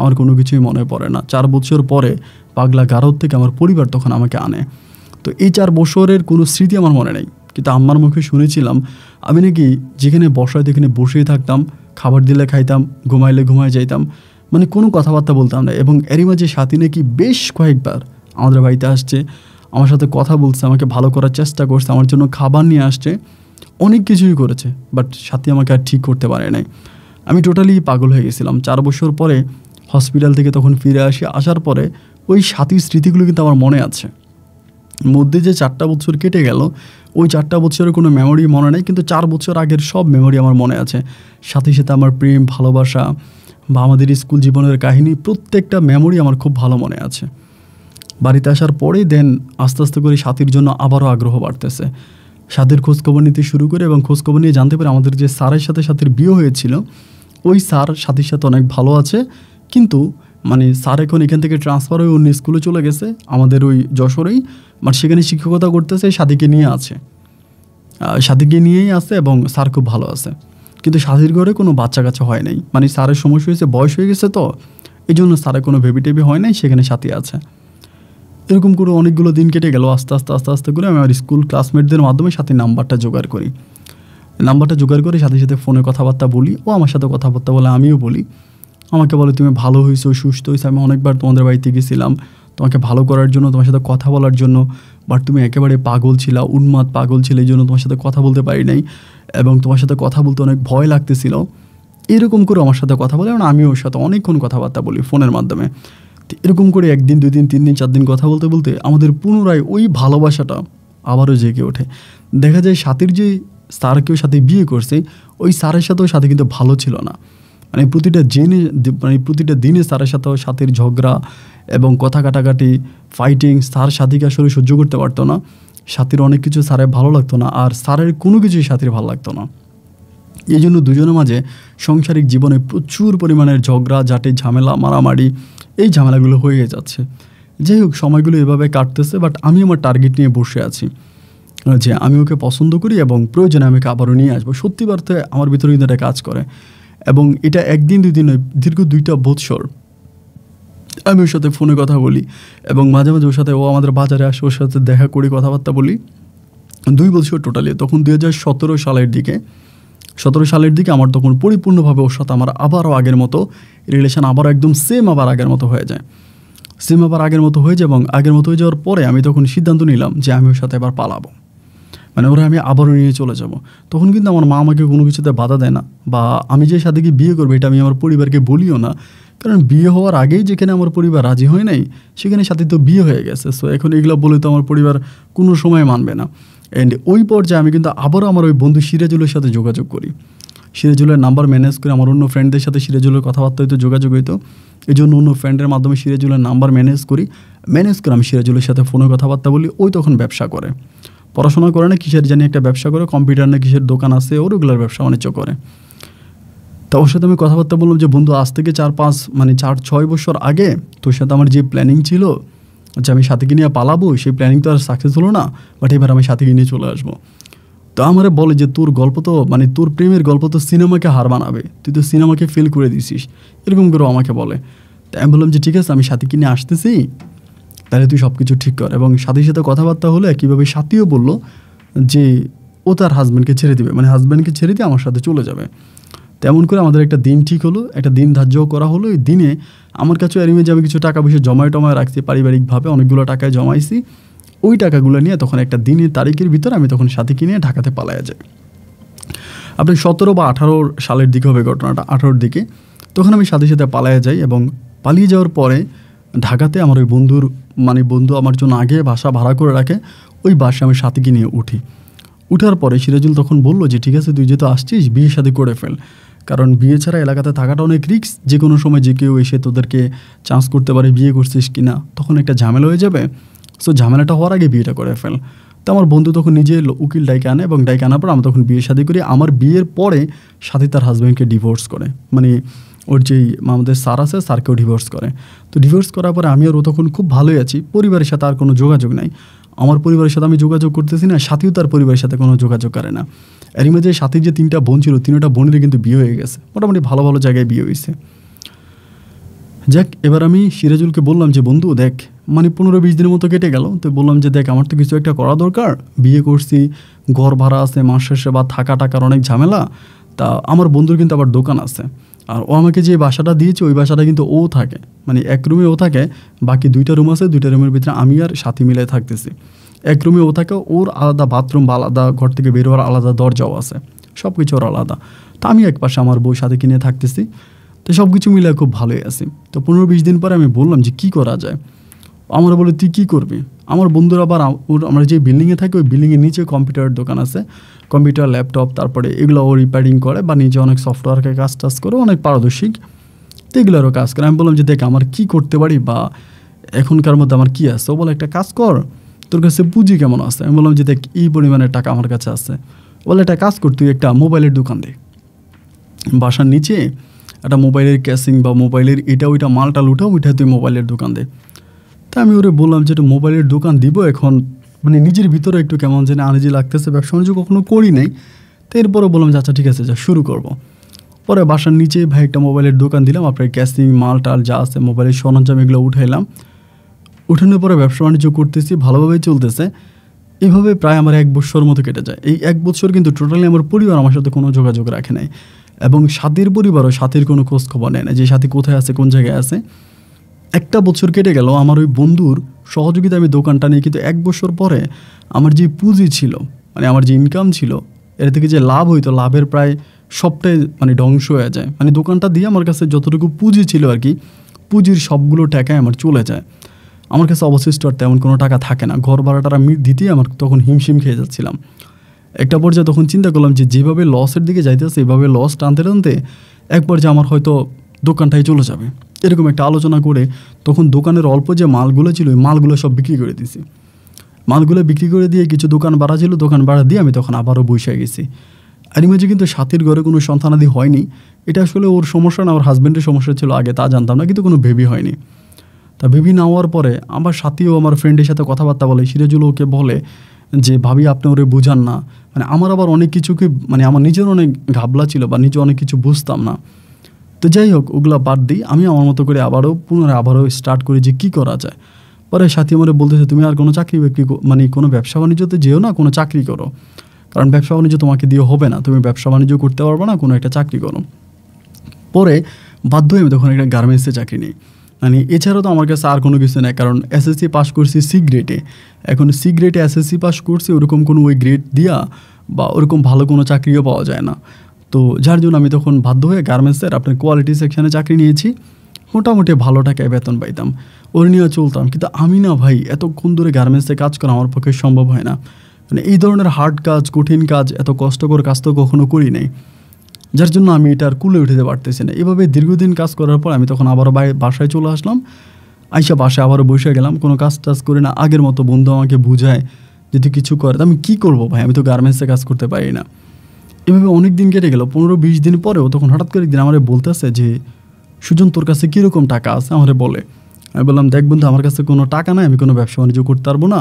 আমার কোনো কিছুই মনে পড়ে না চার বছর পরে পাগলা গারদ থেকে আমার পরিবার তখন আমাকে আনে তো এই চার বছরের কোনো স্মৃতি আমার মনে নেই কিন্তু আম্মার মুখে শুনেছিলাম আমি নাকি যেখানে বসায় যেখানে বসেই থাকতাম খাবার দিলে খাইতাম ঘুমাইলে ঘুমায় যাইতাম মানে কোনো কথাবার্তা বলতাম না এবং এরই মাঝে সাথী নাকি বেশ কয়েকবার আমাদের বাড়িতে আসছে আমার সাথে কথা বলছে আমাকে ভালো করার চেষ্টা করছে আমার জন্য খাবার নিয়ে আসছে অনেক কিছুই করেছে বাট সাথী আমাকে আর ঠিক করতে পারে নাই আমি টোটালি পাগল হয়ে গেছিলাম চার বছর পরে হসপিটাল থেকে তখন ফিরে আসি আসার পরে ওই সাথী স্মৃতিগুলো কিন্তু আমার মনে আছে মধ্যে যে চারটা বছর কেটে গেল ওই চারটা বছরের কোনো মেমোরি মনে নেই কিন্তু চার বছর আগের সব মেমোরি আমার মনে আছে সাথে সাথে আমার প্রেম ভালোবাসা বা আমাদের স্কুল জীবনের কাহিনী প্রত্যেকটা মেমোরি আমার খুব ভালো মনে আছে বাড়িতে আসার পরেই দেন আস্তে আস্তে করে সাথীর জন্য আবারও আগ্রহ বাড়তেছে সাথীর খোঁজখবর নিতে শুরু করে এবং খোঁজখবর নিয়ে জানতে পারে আমাদের যে স্যারের সাথে সাথীর বিয়ে হয়েছিল ওই স্যার সাথীর সাথে অনেক ভালো আছে কিন্তু মানে স্যার এখন এখান থেকে ট্রান্সফার হয়ে অন্য স্কুলে চলে গেছে আমাদের ওই যশোরেই মানে সেখানে শিক্ষকতা করতেছে সাদিকে নিয়ে আছে সাদিকে নিয়েই আছে এবং স্যার খুব ভালো আছে কিন্তু সাদির ঘরে কোনো বাচ্চা কাছে হয় নাই মানে স্যারের সমস্যা হয়েছে বয়স হয়ে গেছে তো এই জন্য স্যারের কোনো ভেবি টেবি হয় নাই সেখানে সাথী আছে এরকম করে অনেকগুলো দিন কেটে গেল আস্তে আস্তে আস্তে আস্তে করে আমি আমার স্কুল ক্লাসমেটদের মাধ্যমে সাথে নাম্বারটা জোগাড় করি নাম্বারটা জোগাড় করে সাথে সাথে ফোনে কথাবার্তা বলি ও আমার সাথে কথাবার্তা বলে আমিও বলি আমাকে বলে তুমি ভালো হয়েছো সুস্থ হয়েছো আমি অনেকবার তোমাদের বাড়িতে গেছিলাম তোমাকে ভালো করার জন্য তোমার সাথে কথা বলার জন্য বাট তুমি একেবারে পাগল ছিল উন্মাদ পাগল ছিল এই জন্য তোমার সাথে কথা বলতে পারি নাই এবং তোমার সাথে কথা বলতে অনেক ভয় লাগতেছিল এরকম করে আমার সাথে কথা বলে এবং আমি ওর সাথে অনেকক্ষণ কথাবার্তা বলি ফোনের মাধ্যমে তো এরকম করে একদিন দুই দিন তিন দিন চার দিন কথা বলতে বলতে আমাদের পুনরায় ওই ভালোবাসাটা আবারও জেগে ওঠে দেখা যায় সাথীর যে স্যারকেও সাথে বিয়ে করছে ওই স্যারের সাথেও সাথে কিন্তু ভালো ছিল না মানে প্রতিটা জেনে মানে প্রতিটা দিনে স্যারের সাথে সাথের ঝগড়া এবং কথা কাটাকাটি ফাইটিং স্যার সাথীকে আসলে সহ্য করতে পারতো না সাথীর অনেক কিছু স্যারের ভালো লাগতো না আর স্যারের কোনো কিছুই সাথীর ভালো লাগতো না এই জন্য দুজনের মাঝে সংসারিক জীবনে প্রচুর পরিমাণের ঝগড়া জাটে ঝামেলা মারামারি এই ঝামেলাগুলো হয়ে যাচ্ছে যাই হোক সময়গুলো এভাবে কাটতেছে বাট আমি আমার টার্গেট নিয়ে বসে আছি যে আমি ওকে পছন্দ করি এবং প্রয়োজনে আমি ওকে আবারও নিয়ে আসবো সত্যি বার্তে আমার ভিতরে কিন্তু এটা কাজ করে এবং এটা একদিন দুদিন নয় দীর্ঘ দুইটা বৎসর আমি ওর সাথে ফোনে কথা বলি এবং মাঝে মাঝে ওর সাথে ও আমাদের বাজারে আসে ওর সাথে দেখা করি কথাবার্তা বলি দুই বছর টোটালি তখন দুই হাজার সতেরো সালের দিকে সতেরো সালের দিকে আমার তখন পরিপূর্ণভাবে ওর সাথে আমার আবারও আগের মতো রিলেশান আবারও একদম সেম আবার আগের মতো হয়ে যায় সেম আবার আগের মতো হয়ে যায় এবং আগের মতো হয়ে যাওয়ার পরে আমি তখন সিদ্ধান্ত নিলাম যে আমি ওর সাথে এবার পালাবো মানে ওরা আমি আবারও নিয়ে চলে যাব তখন কিন্তু আমার মা আমাকে কোনো কিছুতে বাধা দেয় না বা আমি যে সাথে বিয়ে করবো এটা আমি আমার পরিবারকে বলিও না কারণ বিয়ে হওয়ার আগেই যেখানে আমার পরিবার রাজি হয় নাই সেখানে সাথে তো বিয়ে হয়ে গেছে সো এখন এগুলো বলে তো আমার পরিবার কোনো সময় মানবে না অ্যান্ড ওই পর্যায়ে আমি কিন্তু আবারও আমার ওই বন্ধু সিরাজুলের সাথে যোগাযোগ করি সিরাজুলের নাম্বার ম্যানেজ করে আমার অন্য ফ্রেন্ডদের সাথে সিরাজুলের কথাবার্তা হয়তো যোগাযোগ হইতো এই জন্য অন্য ফ্রেন্ডের মাধ্যমে সিরাজুলের নাম্বার ম্যানেজ করি ম্যানেজ করে আমি সিরাজুলের সাথে ফোনে কথাবার্তা বলি ওই তখন ব্যবসা করে পড়াশোনা করে না কিসের জানি একটা ব্যবসা করে কম্পিউটার না কিসের দোকান আছে ওর রেগুলার ব্যবসা বাণিজ্য করে তা ওর সাথে আমি কথাবার্তা বললাম যে বন্ধু আজ থেকে চার পাঁচ মানে চার ছয় বছর আগে তোর সাথে আমার যে প্ল্যানিং ছিল যে আমি সাথীকে নিয়ে পালাবো সেই প্ল্যানিং তো আর সাকসেস হলো না বাট এবার আমি সাথীকে নিয়ে চলে আসবো তো আমার বলে যে তোর গল্প তো মানে তোর প্রেমের গল্প তো সিনেমাকে হার মানাবে তুই তো সিনেমাকে ফিল করে দিছিস এরকম করে আমাকে বলে তা আমি বললাম যে ঠিক আছে আমি সাথীকে নিয়ে আসতেছি তাহলে তুই সব কিছু ঠিক কর এবং সাথীর সাথে কথাবার্তা হলে একইভাবে সাথীও বলল যে ও তার হাজব্যান্ডকে ছেড়ে দিবে মানে হাজব্যান্ডকে ছেড়ে দিয়ে আমার সাথে চলে যাবে তেমন করে আমাদের একটা দিন ঠিক হলো একটা দিন ধার্য করা হলো এই দিনে আমার কাছে অ্যারিমেজ আমি কিছু টাকা পয়সা জমায় টমায় রাখছি পারিবারিকভাবে অনেকগুলো টাকায় জমাইছি ওই টাকাগুলো নিয়ে তখন একটা দিনের তারিখের ভিতরে আমি তখন সাথে কিনে ঢাকাতে পালায়া যাই আপনি সতেরো বা আঠারো সালের দিকে হবে ঘটনাটা আঠারোর দিকে তখন আমি সাথে সাথে পালায়া যাই এবং পালিয়ে যাওয়ার পরে ঢাকাতে আমার ওই বন্ধুর মানে বন্ধু আমার জন্য আগে বাসা ভাড়া করে রাখে ওই বাসে আমি সাথীকে নিয়ে উঠি উঠার পরে সিরাজুল তখন বললো যে ঠিক আছে তুই যেহেতু আসছিস বিয়ে সাথে করে ফেল কারণ বিয়ে ছাড়া এলাকাতে থাকাটা অনেক রিক্স যে কোনো সময় যে কেউ এসে তোদেরকে চান্স করতে পারে বিয়ে করছিস কি না তখন একটা ঝামেলা হয়ে যাবে সো ঝামেলাটা হওয়ার আগে বিয়েটা করে ফেল তো আমার বন্ধু তখন নিজে উকিল ডাইকে আনে এবং ডাইকে আনার পর আমি তখন বিয়ে শাদী করি আমার বিয়ের পরে সাথে তার হাজব্যান্ডকে ডিভোর্স করে মানে ওর যেই আমাদের স্যার আছে স্যারকেও ডিভোর্স করে তো ডিভোর্স করার পরে আমি আর ও তখন খুব ভালোই আছি পরিবারের সাথে আর কোনো যোগাযোগ নাই আমার পরিবারের সাথে আমি যোগাযোগ করতেছি না সাথীও তার পরিবারের সাথে কোনো যোগাযোগ করে না এর মাঝে সাথীর যে তিনটা বোন ছিল তিনটা বোনেরই কিন্তু বিয়ে হয়ে গেছে মোটামুটি ভালো ভালো জায়গায় বিয়ে হয়েছে যাক এবার আমি সিরাজুলকে বললাম যে বন্ধু দেখ মানে পনেরো বিশ দিনের মতো কেটে গেল তো বললাম যে দেখ আমার তো কিছু একটা করা দরকার বিয়ে করছি ঘর ভাড়া আছে মাস শেষে বা থাকা টাকার অনেক ঝামেলা তা আমার বন্ধুর কিন্তু আবার দোকান আছে আর ও আমাকে যে বাসাটা দিয়েছে ওই বাসাটা কিন্তু ও থাকে মানে এক রুমে ও থাকে বাকি দুইটা রুম আছে দুইটা রুমের ভিতরে আমি আর সাথী মিলে থাকতেছি এক রুমে ও থাকে ওর আলাদা বাথরুম বা আলাদা ঘর থেকে বেরোয়ার আলাদা দরজাও আছে সব কিছু ওর আলাদা তা আমি এক পাশে আমার বউ সাথে কিনে থাকতেছি তো সব কিছু মিলে খুব ভালোই আছি তো পনেরো বিশ দিন পরে আমি বললাম যে কি করা যায় আমরা বলে তুই কী করবি আমার বন্ধুরা আবার ওর আমরা যে বিল্ডিংয়ে থাকি ওই বিল্ডিংয়ের নিচে কম্পিউটারের দোকান আছে কম্পিউটার ল্যাপটপ তারপরে এগুলো ও রিপেয়ারিং করে বা নিজে অনেক সফটওয়্যারকে কাজ টাজ করে অনেক পারদর্শিক তো এগুলোরও কাজ করে আমি বললাম যে দেখ আমার কী করতে পারি বা এখনকার মধ্যে আমার কী আছে ও বলে একটা কাজ কর তোর কাছে পুঁজি কেমন আছে আমি বললাম যে দেখ এই পরিমাণের টাকা আমার কাছে আছে বলে একটা কাজ কর তুই একটা মোবাইলের দোকান দে বাসার নিচে একটা মোবাইলের ক্যাশিং বা মোবাইলের এটা ওইটা মালটা লুটাও ওইটা তুই মোবাইলের দোকান দে তা আমি ওরে বললাম যে এটা মোবাইলের দোকান দিব এখন মানে নিজের ভিতরে একটু কেমন যেন আনিজি লাগতেছে ব্যবসা বাণিজ্য কখনো করি নাই তো এরপরে বললাম যে আচ্ছা ঠিক আছে যা শুরু করব। পরে বাসার নিচে ভাই একটা মোবাইলের দোকান দিলাম আপনার ক্যাসিং মাল টাল যা আছে মোবাইলের সরঞ্জাম এগুলো উঠাইলাম উঠানোর পরে ব্যবসা বাণিজ্য করতেছি ভালোভাবেই চলতেছে এভাবে প্রায় আমার এক বছর মতো কেটে যায় এই এক বছর কিন্তু টোটালি আমার পরিবার আমার সাথে কোনো যোগাযোগ রাখে নাই এবং সাথীর পরিবারও সাথীর কোনো খোঁজ খবর নেয় না যে সাথী কোথায় আছে কোন জায়গায় আছে একটা বছর কেটে গেল আমার ওই বন্ধুর সহযোগিতা আমি দোকানটা নিই কিন্তু এক বছর পরে আমার যে পুঁজি ছিল মানে আমার যে ইনকাম ছিল এর থেকে যে লাভ হইতো লাভের প্রায় সবটাই মানে ধ্বংস হয়ে যায় মানে দোকানটা দিয়ে আমার কাছে যতটুকু পুঁজি ছিল আর কি পুঁজির সবগুলো টাকায় আমার চলে যায় আমার কাছে অবশিষ্ট আর তেমন কোনো টাকা থাকে না ঘর ভাড়াটারা মিট দিতেই আমার তখন হিমশিম খেয়ে যাচ্ছিলাম একটা পর্যায়ে তখন চিন্তা করলাম যে যেভাবে লসের দিকে যাইতেছে এভাবে লস টানতে টানতে এক পর্যায়ে আমার হয়তো দোকানটাই চলে যাবে এরকম একটা আলোচনা করে তখন দোকানের অল্প যে মালগুলো ছিল ওই মালগুলো সব বিক্রি করে দিছি মালগুলো বিক্রি করে দিয়ে কিছু দোকান ভাড়া ছিল দোকান ভাড়া দিয়ে আমি তখন আবারও বসে গেছি অ্যানিমাজে কিন্তু সাথীর ঘরে কোনো সন্তানাদি হয়নি এটা আসলে ওর সমস্যা না ওর হাজব্যান্ডের সমস্যা ছিল আগে তা জানতাম না কিন্তু কোনো ভেবি হয়নি তা ভেবি না হওয়ার পরে আমার সাথীও আমার ফ্রেন্ডের সাথে কথাবার্তা বলে সিরাজুল ওকে বলে যে ভাবি আপনি ওরে বুঝান না মানে আমার আবার অনেক কিছুকে মানে আমার নিজের অনেক ঘাবলা ছিল বা নিজে অনেক কিছু বুঝতাম না তো যাই হোক ওগুলো বাদ দিই আমি আমার মতো করে আবারও পুনরায় আবারও স্টার্ট করি যে কী করা যায় পরে সাথী আমার বলতেছে তুমি আর কোনো চাকরি বাকরি মানে কোনো ব্যবসা বাণিজ্যতে যেও না কোনো চাকরি করো কারণ ব্যবসা বাণিজ্য তোমাকে দিয়ে হবে না তুমি ব্যবসা বাণিজ্য করতে পারবো না কোনো একটা চাকরি করো পরে বাধ্য হয়ে তখন একটা গার্মেন্টসে চাকরি নিই মানে এছাড়াও তো আমার কাছে আর কোনো কিছু নেই কারণ এসএসসি পাস করছি সি গ্রেডে এখন সি গ্রেডে এসএসসি পাস করছি ওরকম কোনো ওই গ্রেড দিয়া বা ওরকম ভালো কোনো চাকরিও পাওয়া যায় না তো যার জন্য আমি তখন বাধ্য হয়ে গার্মেন্টসের আপনার কোয়ালিটি সেকশানে চাকরি নিয়েছি মোটামুটি ভালো টাকায় বেতন পাইতাম ওর নিয়ে চলতাম কিন্তু আমি না ভাই এতক্ষণ ধরে গার্মেন্টসে কাজ করা আমার পক্ষে সম্ভব হয় না মানে এই ধরনের হার্ড কাজ কঠিন কাজ এত কষ্টকর কাজ তো কখনো করি নাই যার জন্য আমি এটার কুলে উঠতে পারতেছি না এভাবে দীর্ঘদিন কাজ করার পর আমি তখন আবারও বাসায় চলে আসলাম আইসা বাসায় আবারও বসে গেলাম কোনো কাজ টাজ করি না আগের মতো বন্ধু আমাকে বুঝায় যদি কিছু করে তো আমি কী করবো ভাই আমি তো গার্মেন্টসে কাজ করতে পারি না এভাবে অনেক দিন কেটে গেল পনেরো বিশ দিন পরেও তখন হঠাৎ করে একদিন আমার বলতেছে যে সুজন তোর কাছে কীরকম টাকা আছে আমার বলে আমি বললাম দেখ বন্ধু আমার কাছে কোনো টাকা নাই আমি কোনো ব্যবসা বাণিজ্য করতে পারবো না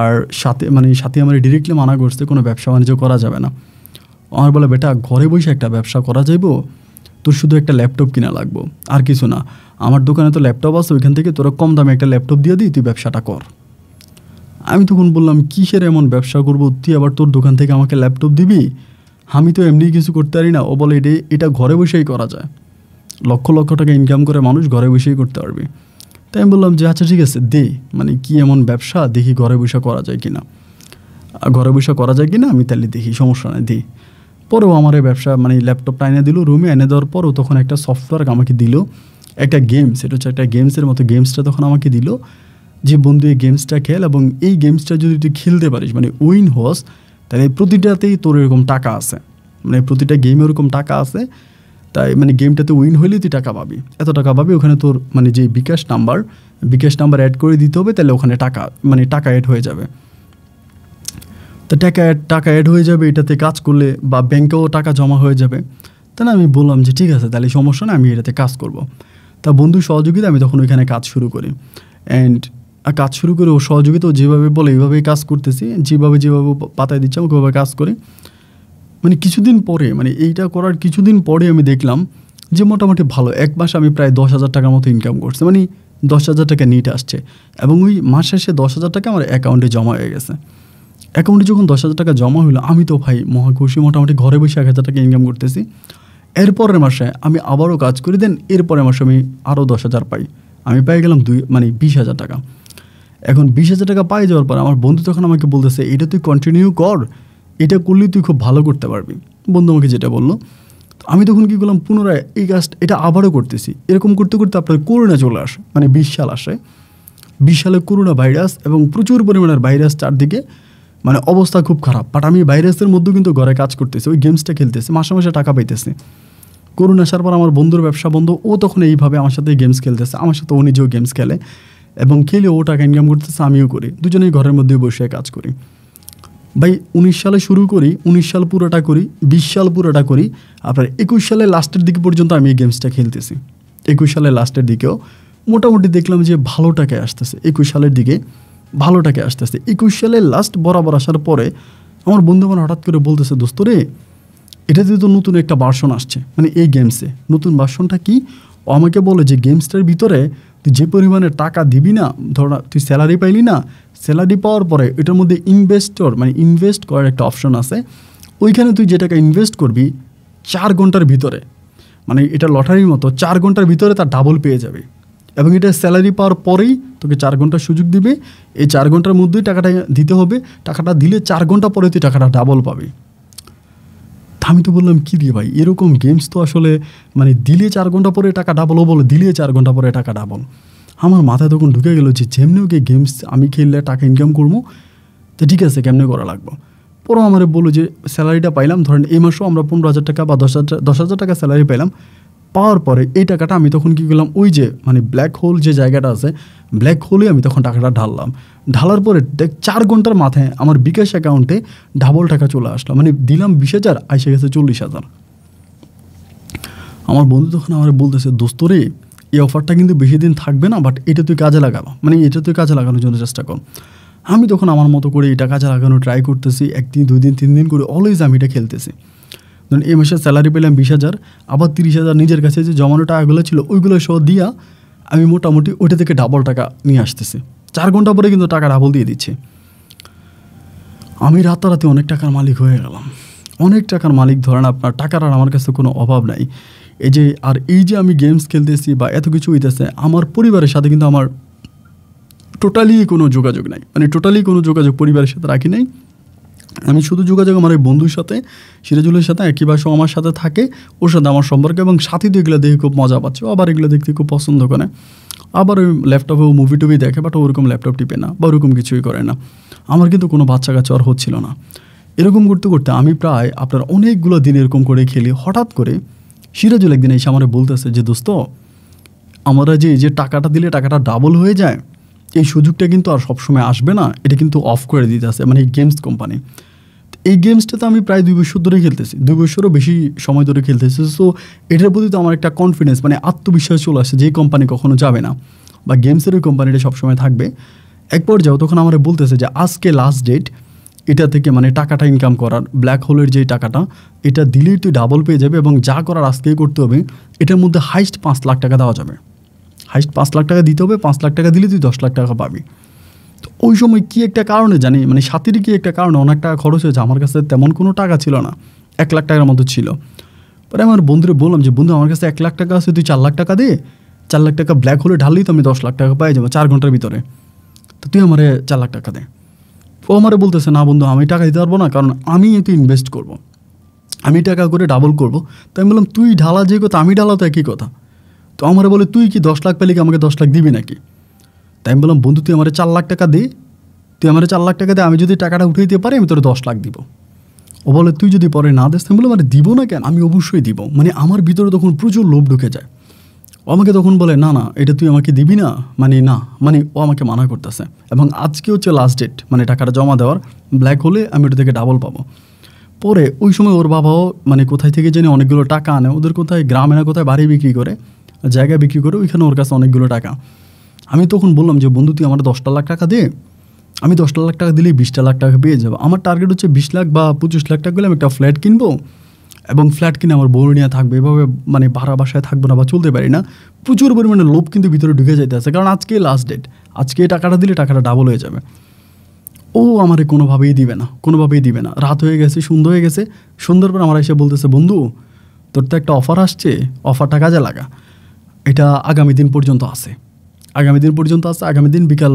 আর সাথে মানে সাথে আমার ডিরেক্টলি মানা করছে কোনো ব্যবসা বাণিজ্য করা যাবে না আমার বলে বেটা ঘরে বসে একটা ব্যবসা করা যাইব তোর শুধু একটা ল্যাপটপ কিনা লাগবো আর কিছু না আমার দোকানে তো ল্যাপটপ আছে ওইখান থেকে তোরা কম দামে একটা ল্যাপটপ দিয়ে দিই তুই ব্যবসাটা কর আমি তখন বললাম কিসের এমন ব্যবসা করবো তুই আবার তোর দোকান থেকে আমাকে ল্যাপটপ দিবি আমি তো এমনি কিছু করতে পারি না ও বলে এটা এটা ঘরে বসেই করা যায় লক্ষ লক্ষ টাকা ইনকাম করে মানুষ ঘরে বসেই করতে পারবে তাই আমি বললাম যে আচ্ছা ঠিক আছে দে মানে কি এমন ব্যবসা দেখি ঘরে বসে করা যায় কি না ঘরে বসে করা যায় কি না আমি তাহলে দেখি সমস্যা নেই দি পরেও আমার এই ব্যবসা মানে ল্যাপটপটা এনে দিল রুমে এনে দেওয়ার পরও তখন একটা সফটওয়্যার আমাকে দিল একটা গেমস এটা হচ্ছে একটা গেমসের মতো গেমসটা তখন আমাকে দিল যে বন্ধু এই গেমসটা খেল এবং এই গেমসটা যদি তুই খেলতে পারিস মানে উইন হোস তাহলে প্রতিটাতেই তোর এরকম টাকা আছে মানে প্রতিটা গেমে ওরকম টাকা আছে তাই মানে গেমটাতে উইন হইলে তুই টাকা পাবি এত টাকা পাবি ওখানে তোর মানে যে bKash number bKash number add করে দিতে হবে তাহলে ওখানে টাকা মানে টাকা অ্যাড হয়ে যাবে তো টাকা অ্যাড টাকা অ্যাড হয়ে যাবে এটাতে কাজ করলে বা ব্যাংকেও টাকা জমা হয়ে যাবে তাহলে আমি বললাম যে ঠিক আছে তাহলে সমস্যা না আমি এটাতে কাজ করব। তা বন্ধু সহযোগিতা আমি তখন ওইখানে কাজ শুরু করি অ্যান্ড কাজ শুরু করে ও সহযোগিতা যেভাবে বলে এইভাবেই কাজ করতেছি যেভাবে যেভাবে পাতায় দিচ্ছে আমাকে ওভাবে কাজ করে মানে কিছুদিন পরে মানে এইটা করার কিছুদিন পরে আমি দেখলাম যে মোটামুটি ভালো এক মাস আমি প্রায় দশ হাজার টাকার মতো ইনকাম করছি মানে দশ হাজার টাকা নিট আসছে এবং ওই মাস শেষে দশ হাজার টাকা আমার অ্যাকাউন্টে জমা হয়ে গেছে অ্যাকাউন্টে যখন দশ হাজার টাকা জমা হলো আমি তো ভাই মহাখুশি মোটামুটি ঘরে বসে এক হাজার টাকা ইনকাম করতেছি এরপরের মাসে আমি আবারও কাজ করি দেন এরপরের মাসে আমি আরও দশ হাজার পাই আমি পেয়ে গেলাম দুই মানে বিশ হাজার টাকা এখন বিশ হাজার টাকা পাই যাওয়ার পর আমার বন্ধু তখন আমাকে বলতেছে এটা তুই কন্টিনিউ কর এটা করলে তুই খুব ভালো করতে পারবি বন্ধু আমাকে যেটা বললো আমি তখন কী করলাম পুনরায় এই কাজ এটা আবারও করতেছি এরকম করতে করতে আপনার করোনা চলে আসে মানে বিশ সাল আসে বিশ সালে করোনা ভাইরাস এবং প্রচুর পরিমাণের ভাইরাস চারদিকে মানে অবস্থা খুব খারাপ বাট আমি ভাইরাসের মধ্যেও কিন্তু ঘরে কাজ করতেছি ওই গেমসটা খেলতেছি মাসে মাসে টাকা পাইতেছি করোনা আসার পর আমার বন্ধুর ব্যবসা বন্ধ ও তখন এইভাবে আমার সাথে গেমস খেলতেছে আমার সাথে ও নিজেও গেমস খেলে এবং খেলেও ও টাকা ইনকাম করতেছে আমিও করি দুজনেই ঘরের মধ্যে বসে কাজ করি ভাই উনিশ সালে শুরু করি উনিশ সাল পুরোটা করি বিশ সাল পুরোটা করি আপনার একুশ সালে লাস্টের দিকে পর্যন্ত আমি এই গেমসটা খেলতেছি একুশ সালে লাস্টের দিকেও মোটামুটি দেখলাম যে ভালো টাকায় আসতেছে একুশ সালের দিকে ভালো টাকায় আসতেছে একুশ সালে লাস্ট বরাবর আসার পরে আমার বন্ধু আমার হঠাৎ করে বলতেছে দোস্ত রে এটাতে তো নতুন একটা বার্সন আসছে মানে এই গেমসে নতুন বার্সনটা কি ও আমাকে বলে যে গেমসটার ভিতরে তুই যে পরিমাণে টাকা দিবি না ধর তুই স্যালারি পাইলি না স্যালারি পাওয়ার পরে এটার মধ্যে ইনভেস্টর মানে ইনভেস্ট করার একটা অপশন আছে ওইখানে তুই যে টাকা ইনভেস্ট করবি চার ঘন্টার ভিতরে মানে এটা লটারির মতো চার ঘন্টার ভিতরে তার ডাবল পেয়ে যাবে এবং এটা স্যালারি পাওয়ার পরেই তোকে চার ঘন্টার সুযোগ দিবে এই চার ঘন্টার মধ্যেই টাকাটা দিতে হবে টাকাটা দিলে চার ঘন্টা পরে তুই টাকাটা ডাবল পাবি আমি তো বললাম কী দিয়ে ভাই এরকম গেমস তো আসলে মানে দিলে চার ঘন্টা পরে টাকা ডাবল ও বলে দিলে চার ঘন্টা পরে টাকা ডাবল আমার মাথায় তখন ঢুকে গেল যে যেমনি ওকে গেমস আমি খেললে টাকা ইনকাম করবো তো ঠিক আছে কেমনে করা লাগবো পরও আমার বললো যে স্যালারিটা পাইলাম ধরেন এই মাসেও আমরা পনেরো হাজার টাকা বা দশ হাজার দশ হাজার টাকা স্যালারি পাইলাম পাওয়ার পরে এই টাকাটা আমি তখন কি করলাম ওই যে মানে ব্ল্যাক হোল যে জায়গাটা আছে ব্ল্যাক হোলে আমি তখন টাকাটা ঢাললাম ঢালার পরে দেখ চার ঘন্টার মাথায় আমার বিকাশ অ্যাকাউন্টে ডাবল টাকা চলে আসলো মানে দিলাম বিশ হাজার আইসে গেছে চল্লিশ হাজার আমার বন্ধু তখন আমার বলতেছে দোস্ত রে এই অফারটা কিন্তু বেশি দিন থাকবে না বাট এটা তুই কাজে লাগাবা মানে এটা তুই কাজে লাগানোর জন্য চেষ্টা কর আমি তখন আমার মতো করে এটা কাজে লাগানো ট্রাই করতেছি একদিন দুই দিন তিন দিন করে অলওয়েজ আমি এটা খেলতেছি ধরুন এই মাসে স্যালারি পেলাম বিশ হাজার আবার তিরিশ হাজার নিজের কাছে যে জমানো টাকাগুলো ছিল ওইগুলো সহ দিয়া আমি মোটামুটি ওইটা থেকে ডাবল টাকা নিয়ে আসতেছি চার ঘন্টা পরে কিন্তু টাকা ডাবল দিয়ে দিচ্ছে আমি রাতারাতি অনেক টাকার মালিক হয়ে গেলাম অনেক টাকার মালিক ধরেন আপনার টাকার আর আমার কাছে কোনো অভাব নাই এই যে আর এই যে আমি গেমস খেলতেছি বা এত কিছু হইতেছে আমার পরিবারের সাথে কিন্তু আমার টোটালি কোনো যোগাযোগ নাই মানে টোটালি কোনো যোগাযোগ পরিবারের সাথে রাখি নাই আমি শুধু যোগাযোগ আমার এই বন্ধুর সাথে সিরাজুলের সাথে একই বাসও আমার সাথে থাকে ওর সাথে আমার সম্পর্কে এবং সাথী তো এগুলো দেখে খুব মজা পাচ্ছে আবার এগুলো দেখতে খুব পছন্দ করে আবার ওই ল্যাপটপে ও মুভি টুভি দেখে বাট ওরকম ল্যাপটপ টিপে না বা ওরকম কিছুই করে না আমার কিন্তু কোনো বাচ্চা কাছে আর হচ্ছিল না এরকম করতে করতে আমি প্রায় আপনার অনেকগুলো দিন এরকম করে খেলি হঠাৎ করে সিরাজুল একদিন এসে আমার বলতেছে যে দোস্ত আমরা যে যে টাকাটা দিলে টাকাটা ডাবল হয়ে যায় এই সুযোগটা কিন্তু আর সবসময় আসবে না এটা কিন্তু অফ করে দিতে আছে মানে এই গেমস কোম্পানি এই গেমসটা তো আমি প্রায় দুই বছর ধরে খেলতেছি দুই বছরও বেশি সময় ধরে খেলতেছি সো এটার প্রতি তো আমার একটা কনফিডেন্স মানে আত্মবিশ্বাস চলে আসে যে কোম্পানি কখনো যাবে না বা গেমসের ওই কোম্পানিটা সবসময় থাকবে এক যাও তখন আমার বলতেছে যে আজকে লাস্ট ডেট এটা থেকে মানে টাকাটা ইনকাম করার ব্ল্যাক হোলের যে টাকাটা এটা দিলেই তুই ডাবল পেয়ে যাবে এবং যা করার আজকেই করতে হবে এটার মধ্যে হাইস্ট পাঁচ লাখ টাকা দেওয়া যাবে হাইস্ট পাঁচ লাখ টাকা দিতে হবে পাঁচ লাখ টাকা দিলে তুই দশ লাখ টাকা পাবি তো ওই সময় কী একটা কারণে জানি মানে সাথেরই কী একটা কারণে অনেক টাকা খরচ হয়েছে আমার কাছে তেমন কোনো টাকা ছিল না এক লাখ টাকার মতো ছিল পরে আমার বন্ধুরে বললাম যে বন্ধু আমার কাছে এক লাখ টাকা আছে তুই চার লাখ টাকা দে চার লাখ টাকা ব্ল্যাক হোলে ঢাললেই তো আমি দশ লাখ টাকা পাই যাবো চার ঘন্টার ভিতরে তো তুই আমারে চার লাখ টাকা দে ও আমারে বলতেছে না বন্ধু আমি টাকা দিতে পারবো না কারণ আমি এতে ইনভেস্ট করব। আমি টাকা করে ডাবল করব তো আমি বললাম তুই ঢালা যে কথা আমি ঢালা তো একই কথা তো আমার বলে তুই কি দশ লাখ পেলে কি আমাকে দশ লাখ দিবি নাকি তাই আমি বললাম বন্ধু তুই আমার চার লাখ টাকা দে তুই আমার চার লাখ টাকা দে আমি যদি টাকাটা উঠে দিতে পারি আমি তোর দশ লাখ দিব ও বলে তুই যদি পরে না দেশ আমি বললাম মানে দিব না কেন আমি অবশ্যই দিব মানে আমার ভিতরে তখন প্রচুর লোভ ঢুকে যায় ও আমাকে তখন বলে না না এটা তুই আমাকে দিবি না মানে না মানে ও আমাকে মানা করতেছে এবং আজকে হচ্ছে লাস্ট ডেট মানে টাকাটা জমা দেওয়ার ব্ল্যাক হলে আমি ওটা থেকে ডাবল পাবো পরে ওই সময় ওর বাবাও মানে কোথায় থেকে জেনে অনেকগুলো টাকা আনে ওদের কোথায় গ্রামে না কোথায় বাড়ি বিক্রি করে জায়গা বিক্রি করে ওইখানে ওর কাছে অনেকগুলো টাকা আমি তখন বললাম যে বন্ধু তুই আমার দশটা লাখ টাকা দে আমি দশটা লাখ টাকা দিলেই বিশটা লাখ টাকা পেয়ে যাবো আমার টার্গেট হচ্ছে বিশ লাখ বা পঁচিশ লাখ টাকা গেলে আমি একটা ফ্ল্যাট কিনবো এবং ফ্ল্যাট কিনে আমার বউ নিয়ে থাকবে এভাবে মানে ভাড়া বাসায় থাকবো না বা চলতে পারি না প্রচুর পরিমাণে লোভ কিন্তু ভিতরে ঢুকে যেতে আছে কারণ আজকে লাস্ট ডেট আজকে এই টাকাটা দিলে টাকাটা ডাবল হয়ে যাবে ও আমারে কোনোভাবেই দিবে না কোনোভাবেই দিবে না রাত হয়ে গেছে সুন্দর হয়ে গেছে সুন্দর পর আমার এসে বলতেছে বন্ধু তোর তো একটা অফার আসছে অফারটা কাজে লাগা এটা আগামী দিন পর্যন্ত আছে আগামী দিন পর্যন্ত আছে আগামী দিন বিকাল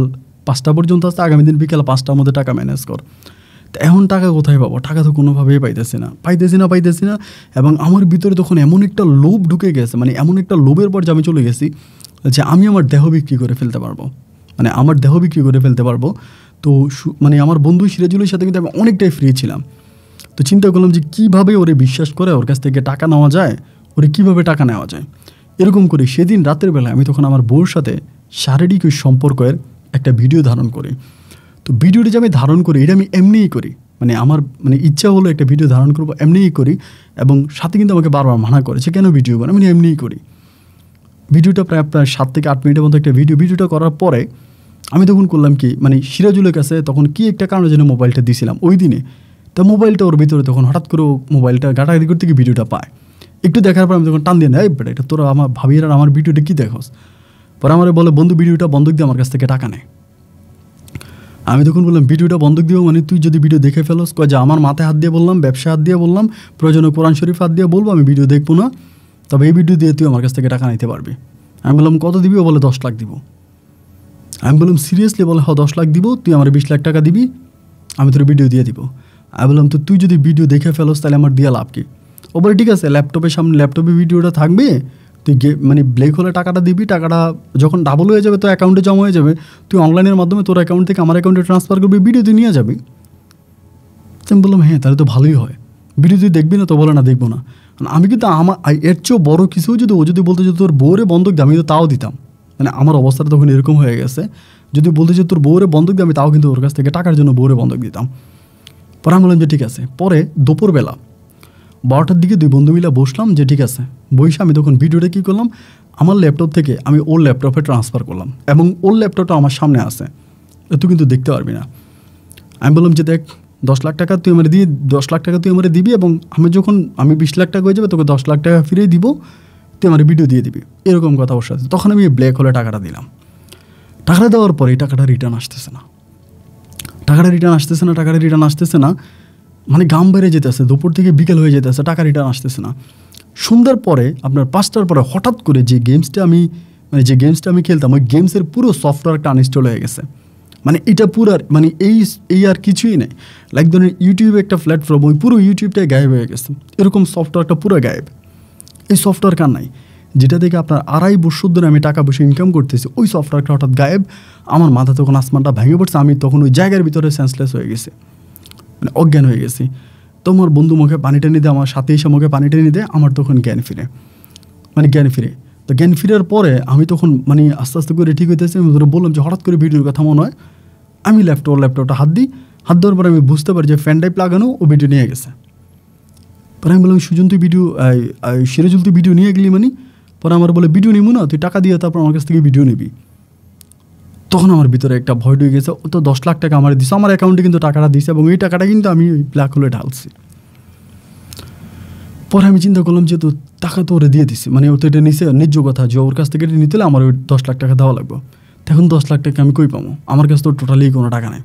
পাঁচটা পর্যন্ত আছে আগামী দিন বিকাল পাঁচটার মধ্যে টাকা ম্যানেজ কর তো এখন টাকা কোথায় পাবো টাকা তো কোনোভাবেই পাইতেছি না পাইতেছি না পাইতেছি না এবং আমার ভিতরে তখন এমন একটা লোভ ঢুকে গেছে মানে এমন একটা লোভের পর যে আমি চলে গেছি যে আমি আমার দেহ বিক্রি করে ফেলতে পারবো মানে আমার দেহ বিক্রি করে ফেলতে পারবো তো মানে আমার বন্ধু সিরাজুলের সাথে কিন্তু আমি অনেকটাই ফ্রি ছিলাম তো চিন্তা করলাম যে কীভাবে ওরে বিশ্বাস করে ওর কাছ থেকে টাকা নেওয়া যায় ওরে কীভাবে টাকা নেওয়া যায় এরকম করে সেদিন রাতের বেলা আমি তখন আমার বউর সাথে শারীরিক ওই সম্পর্কের একটা ভিডিও ধারণ করি তো ভিডিওটি যে আমি ধারণ করি এটা আমি এমনিই করি মানে আমার মানে ইচ্ছা হলো একটা ভিডিও ধারণ করবো এমনিই করি এবং সাথে কিন্তু আমাকে বারবার মানা করেছে কেন ভিডিও করে আমি এমনিই করি ভিডিওটা প্রায় প্রায় সাত থেকে আট মিনিটের মতো একটা ভিডিও ভিডিওটা করার পরে আমি তখন করলাম কি মানে সিরাজুলের কাছে তখন কি একটা কারণের জন্য মোবাইলটা দিয়েছিলাম ওই দিনে তো মোবাইলটা ওর ভিতরে তখন হঠাৎ করে মোবাইলটা গাটাগাটি করতে গিয়ে ভিডিওটা পায় একটু দেখার পর আমি যখন টান দিয়ে নেয় বেটা এটা তোরা আমার ভাবি আর আমার ভিডিওটা কী দেখোস পরে আমার বলে বন্ধু ভিডিওটা বন্দুক দিয়ে আমার কাছ থেকে টাকা নেয় আমি তখন বললাম ভিডিওটা বন্দুক দিব মানে তুই যদি ভিডিও দেখে ফেলোস কয় যে আমার মাথায় হাত দিয়ে বললাম ব্যবসা হাত দিয়ে বললাম প্রয়োজনে কোরআন শরীফ হাত দিয়ে বলবো আমি ভিডিও দেখবো না তবে এই ভিডিও দিয়ে তুই আমার কাছ থেকে টাকা নিতে পারবি আমি বললাম কত দিবি ও বলে দশ লাখ দিব আমি বললাম সিরিয়াসলি বলে হ হ্যাঁ, দশ লাখ দিব তুই আমার বিশ লাখ টাকা দিবি আমি তোর ভিডিও দিয়ে দিব আমি বললাম তো তুই যদি ভিডিও দেখে ফেলোস তাহলে আমার দিয়ে লাভ কী ওবার ঠিক আছে ল্যাপটপের সামনে ল্যাপটপে ভিডিওটা থাকবে তুই গে মানে ব্লেক হলে টাকাটা দিবি টাকাটা যখন ডাবল হয়ে যাবে তো অ্যাকাউন্টে জমা হয়ে যাবে তুই অনলাইনের মাধ্যমে তোর অ্যাকাউন্ট থেকে আমার অ্যাকাউন্টে ট্রান্সফার করবি ভিডিও তুই নিয়ে যাবি আমি বললাম হ্যাঁ তাহলে তো ভালোই হয় ভিডিও তুই দেখবি না তো বলে না দেখবো না মানে আমি কিন্তু আমার এর চেয়েও বড়ো কিছু যদি ও যদি বলতো যে তোর বউরে বন্ধক আমি তো তাও দিতাম মানে আমার অবস্থাটা তখন এরকম হয়ে গেছে যদি বলতো যে তোর বউরে বন্ধক আমি তাও কিন্তু ওর কাছ থেকে টাকার জন্য বউরে বন্ধক দিতাম পরে আমি বললাম যে ঠিক আছে পরে দুপুরবেলা বারোটার দিকে দুই বন্ধু মিলে বসলাম যে ঠিক আছে বইসে আমি তখন ভিডিওটা কী করলাম আমার ল্যাপটপ থেকে আমি ওর ল্যাপটপে ট্রান্সফার করলাম এবং ওর ল্যাপটপটা আমার সামনে আছে তুই কিন্তু দেখতে পারবি না আমি বললাম যে দেখ দশ লাখ টাকা তুই আমার দিয়ে দশ লাখ টাকা তুই আমার দিবি এবং আমি যখন আমি বিশ লাখ টাকা হয়ে যাবে তোকে দশ লাখ টাকা ফিরেই দিব তুই আমার ভিডিও দিয়ে দিবি এরকম কথা অবশ্য আছে তখন আমি ব্ল্যাক হলে টাকাটা দিলাম টাকাটা দেওয়ার পরে টাকাটা রিটার্ন আসতেছে না টাকাটা রিটার্ন আসতেছে না টাকাটা রিটার্ন আসতেছে না মানে গাম বেড়ে যেতেছে দুপুর থেকে বিকেল হয়ে যেতেছে টাকা রিটার্ন আসতেছে না সন্ধ্যার পরে আপনার পাঁচটার পরে হঠাৎ করে যে গেমসটা আমি মানে যে গেমসটা আমি খেলতাম ওই গেমসের পুরো সফটওয়্যারটা আনইনস্টল হয়ে গেছে মানে এটা পুরার মানে এই এই আর কিছুই নেই লাইক ধরেন ইউটিউবে একটা প্ল্যাটফর্ম ওই পুরো ইউটিউবটাই গায়েব হয়ে গেছে এরকম সফটওয়্যারটা পুরো গায়েব এই সফটওয়্যার কার নাই যেটা থেকে আপনার আড়াই বছর ধরে আমি টাকা পয়সা ইনকাম করতেছি ওই সফটওয়্যারটা হঠাৎ গায়েব আমার মাথা তখন আসমানটা ভেঙে পড়ছে আমি তখন ওই জায়গার ভিতরে সেন্সলেস হয়ে গেছে মানে অজ্ঞান হয়ে গেছি তো আমার বন্ধু মুখে পানি টেনে দেয় আমার সাথে এসে মুখে পানি টেনে দেয় আমার তখন জ্ঞান ফিরে মানে জ্ঞান ফিরে তো জ্ঞান ফিরার পরে আমি তখন মানে আস্তে আস্তে করে ঠিক হইতেছি আমি ধরে বললাম যে হঠাৎ করে ভিডিওর কথা মনে হয় আমি ল্যাপটপ ল্যাপটপটা হাত দিই হাত দেওয়ার পরে আমি বুঝতে পারি যে ফ্যান টাইপ লাগানো ও ভিডিও নিয়ে গেছে পরে আমি বললাম সুজন তুই ভিডিও সিরাজুল তুই ভিডিও নিয়ে গেলি মানে পরে আমার বলে ভিডিও নিবো না তুই টাকা দিয়ে তারপর আমার কাছ থেকে ভিডিও নিবি তখন আমার ভিতরে একটা ভয় ঢুকে গেছে ও তো দশ লাখ টাকা আমার দিছে আমার অ্যাকাউন্টে কিন্তু টাকাটা দিছে এবং এই টাকাটা কিন্তু আমি ওই ব্ল্যাক হোলে ঢালছি পরে আমি চিন্তা করলাম যে তো টাকা তো ওরে দিয়ে দিছি মানে ও তো এটা নিছে ন্যায্য কথা যে ওর কাছ থেকে এটা নিতে হলে আমার ওই দশ লাখ টাকা দেওয়া লাগবে তখন দশ লাখ টাকা আমি কই পাবো আমার কাছে তো টোটালি কোনো টাকা নেই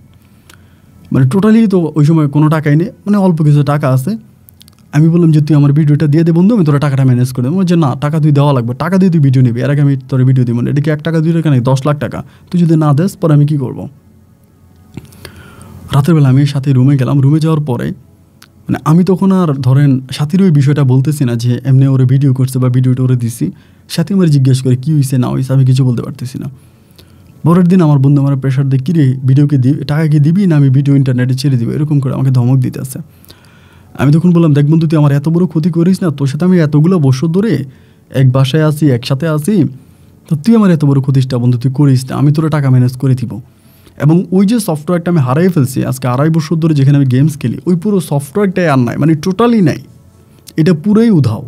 মানে টোটালি তো ওই সময় কোনো টাকাই নেই মানে অল্প কিছু টাকা আছে আমি বললাম যে তুই আমার ভিডিওটা দিয়ে দে বন্ধু আমি তোরা টাকাটা ম্যানেজ করে দেবো যে না টাকা তুই দেওয়া লাগবে টাকা দিয়ে তুই ভিডিও নিবি এর আগে আমি তোর ভিডিও দিব না এটা এক টাকা দুই টাকা নেই দশ লাখ টাকা তুই যদি না দেস পরে আমি কী করবো রাতের বেলা আমি সাথে রুমে গেলাম রুমে যাওয়ার পরে মানে আমি তখন আর ধরেন সাথীর ওই বিষয়টা বলতেছি না যে এমনি ওরে ভিডিও করছে বা ভিডিওটা ওরে দিছি সাথে আমার জিজ্ঞেস করে কী হয়েছে না হয়েছে আমি কিছু বলতে পারতেছি না পরের দিন আমার বন্ধু আমার প্রেশার দিয়ে কিরে ভিডিওকে দিবি টাকা কি দিবি না আমি ভিডিও ইন্টারনেটে ছেড়ে দিবি এরকম করে আমাকে ধমক দিতে আছে আমি তখন বললাম দেখ বন্ধু তুই আমার এত বড় ক্ষতি করিস না তোর সাথে আমি এতগুলো বছর ধরে এক বাসায় আছি একসাথে আছি তো তুই আমার এত বড় ক্ষতিসটা বন্ধু তুই করিস না আমি তোরা টাকা ম্যানেজ করে দিব এবং ওই যে সফটওয়্যারটা আমি হারাই ফেলছি আজকে আড়াই বছর ধরে যেখানে আমি গেমস খেলি ওই পুরো সফটওয়্যারটাই আর নাই মানে টোটালি নাই এটা পুরোই উধাও